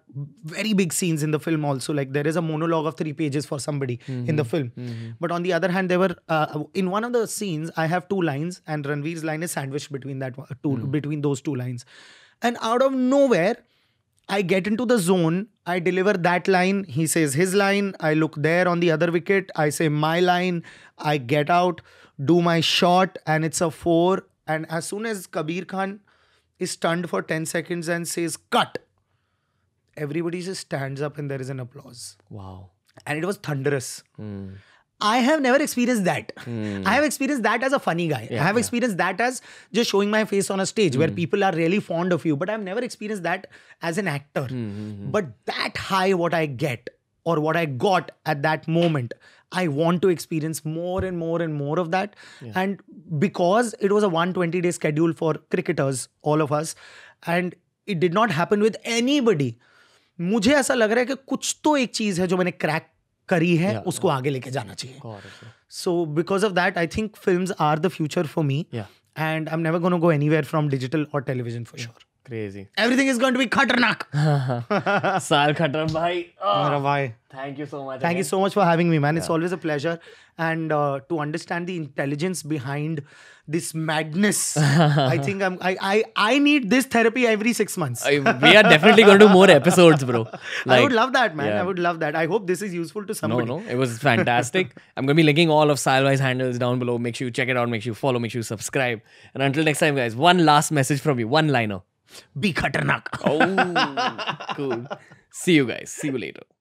S1: very big scenes in the film also like there is a monologue of three pages for somebody mm-hmm. in the mm-hmm. film mm-hmm. but on the other hand there were uh, in one of the scenes i have two lines and ranveer's line is sandwiched between that two mm. between those two lines and out of nowhere i get into the zone i deliver that line he says his line i look there on the other wicket i say my line i get out do my shot and it's a 4 and as soon as kabir khan is stunned for 10 seconds and says, cut. Everybody just stands up and there is an applause. Wow. And it was thunderous. Mm. I have never experienced that. Mm. I have experienced that as a funny guy. Yeah, I have yeah. experienced that as just showing my face on a stage mm. where hmm. people are really fond of you. But I've never experienced that as an actor. Mm-hmm. But that high, what I get or what I got at that moment, I want to experience more and more and more of that. Yeah. And because it was a 120 day schedule for cricketers, all of us, and it did not happen with anybody, मुझे ऐसा लग रहा है कि कुछ तो एक चीज है जो मैंने क्रैक करी है yeah, उसको yeah. आगे लेके जाना चाहिए so because of that I think film are the future for me and I am never gonna go anywhere from digital और television for sure crazy everything is going to be खतरनाक साल खतर भाई मेरा ah, भाई
S2: thank you so much thank you so much for having me man it's
S1: always a pleasure and to understand the intelligence behind this madness. I think I'm. I, I I need this therapy every six months. we are definitely going to do more episodes,
S2: bro. I would love that, man. I
S1: would love that. I hope this is useful to somebody. No, no, it was fantastic.
S2: I'm gonna be linking all of Salvai's handles down below. Make sure you check it out. Make sure you follow. Make sure you subscribe. And until next time, guys. One last message from you. One liner be khatarnak.
S1: oh, cool. See you guys. See you later.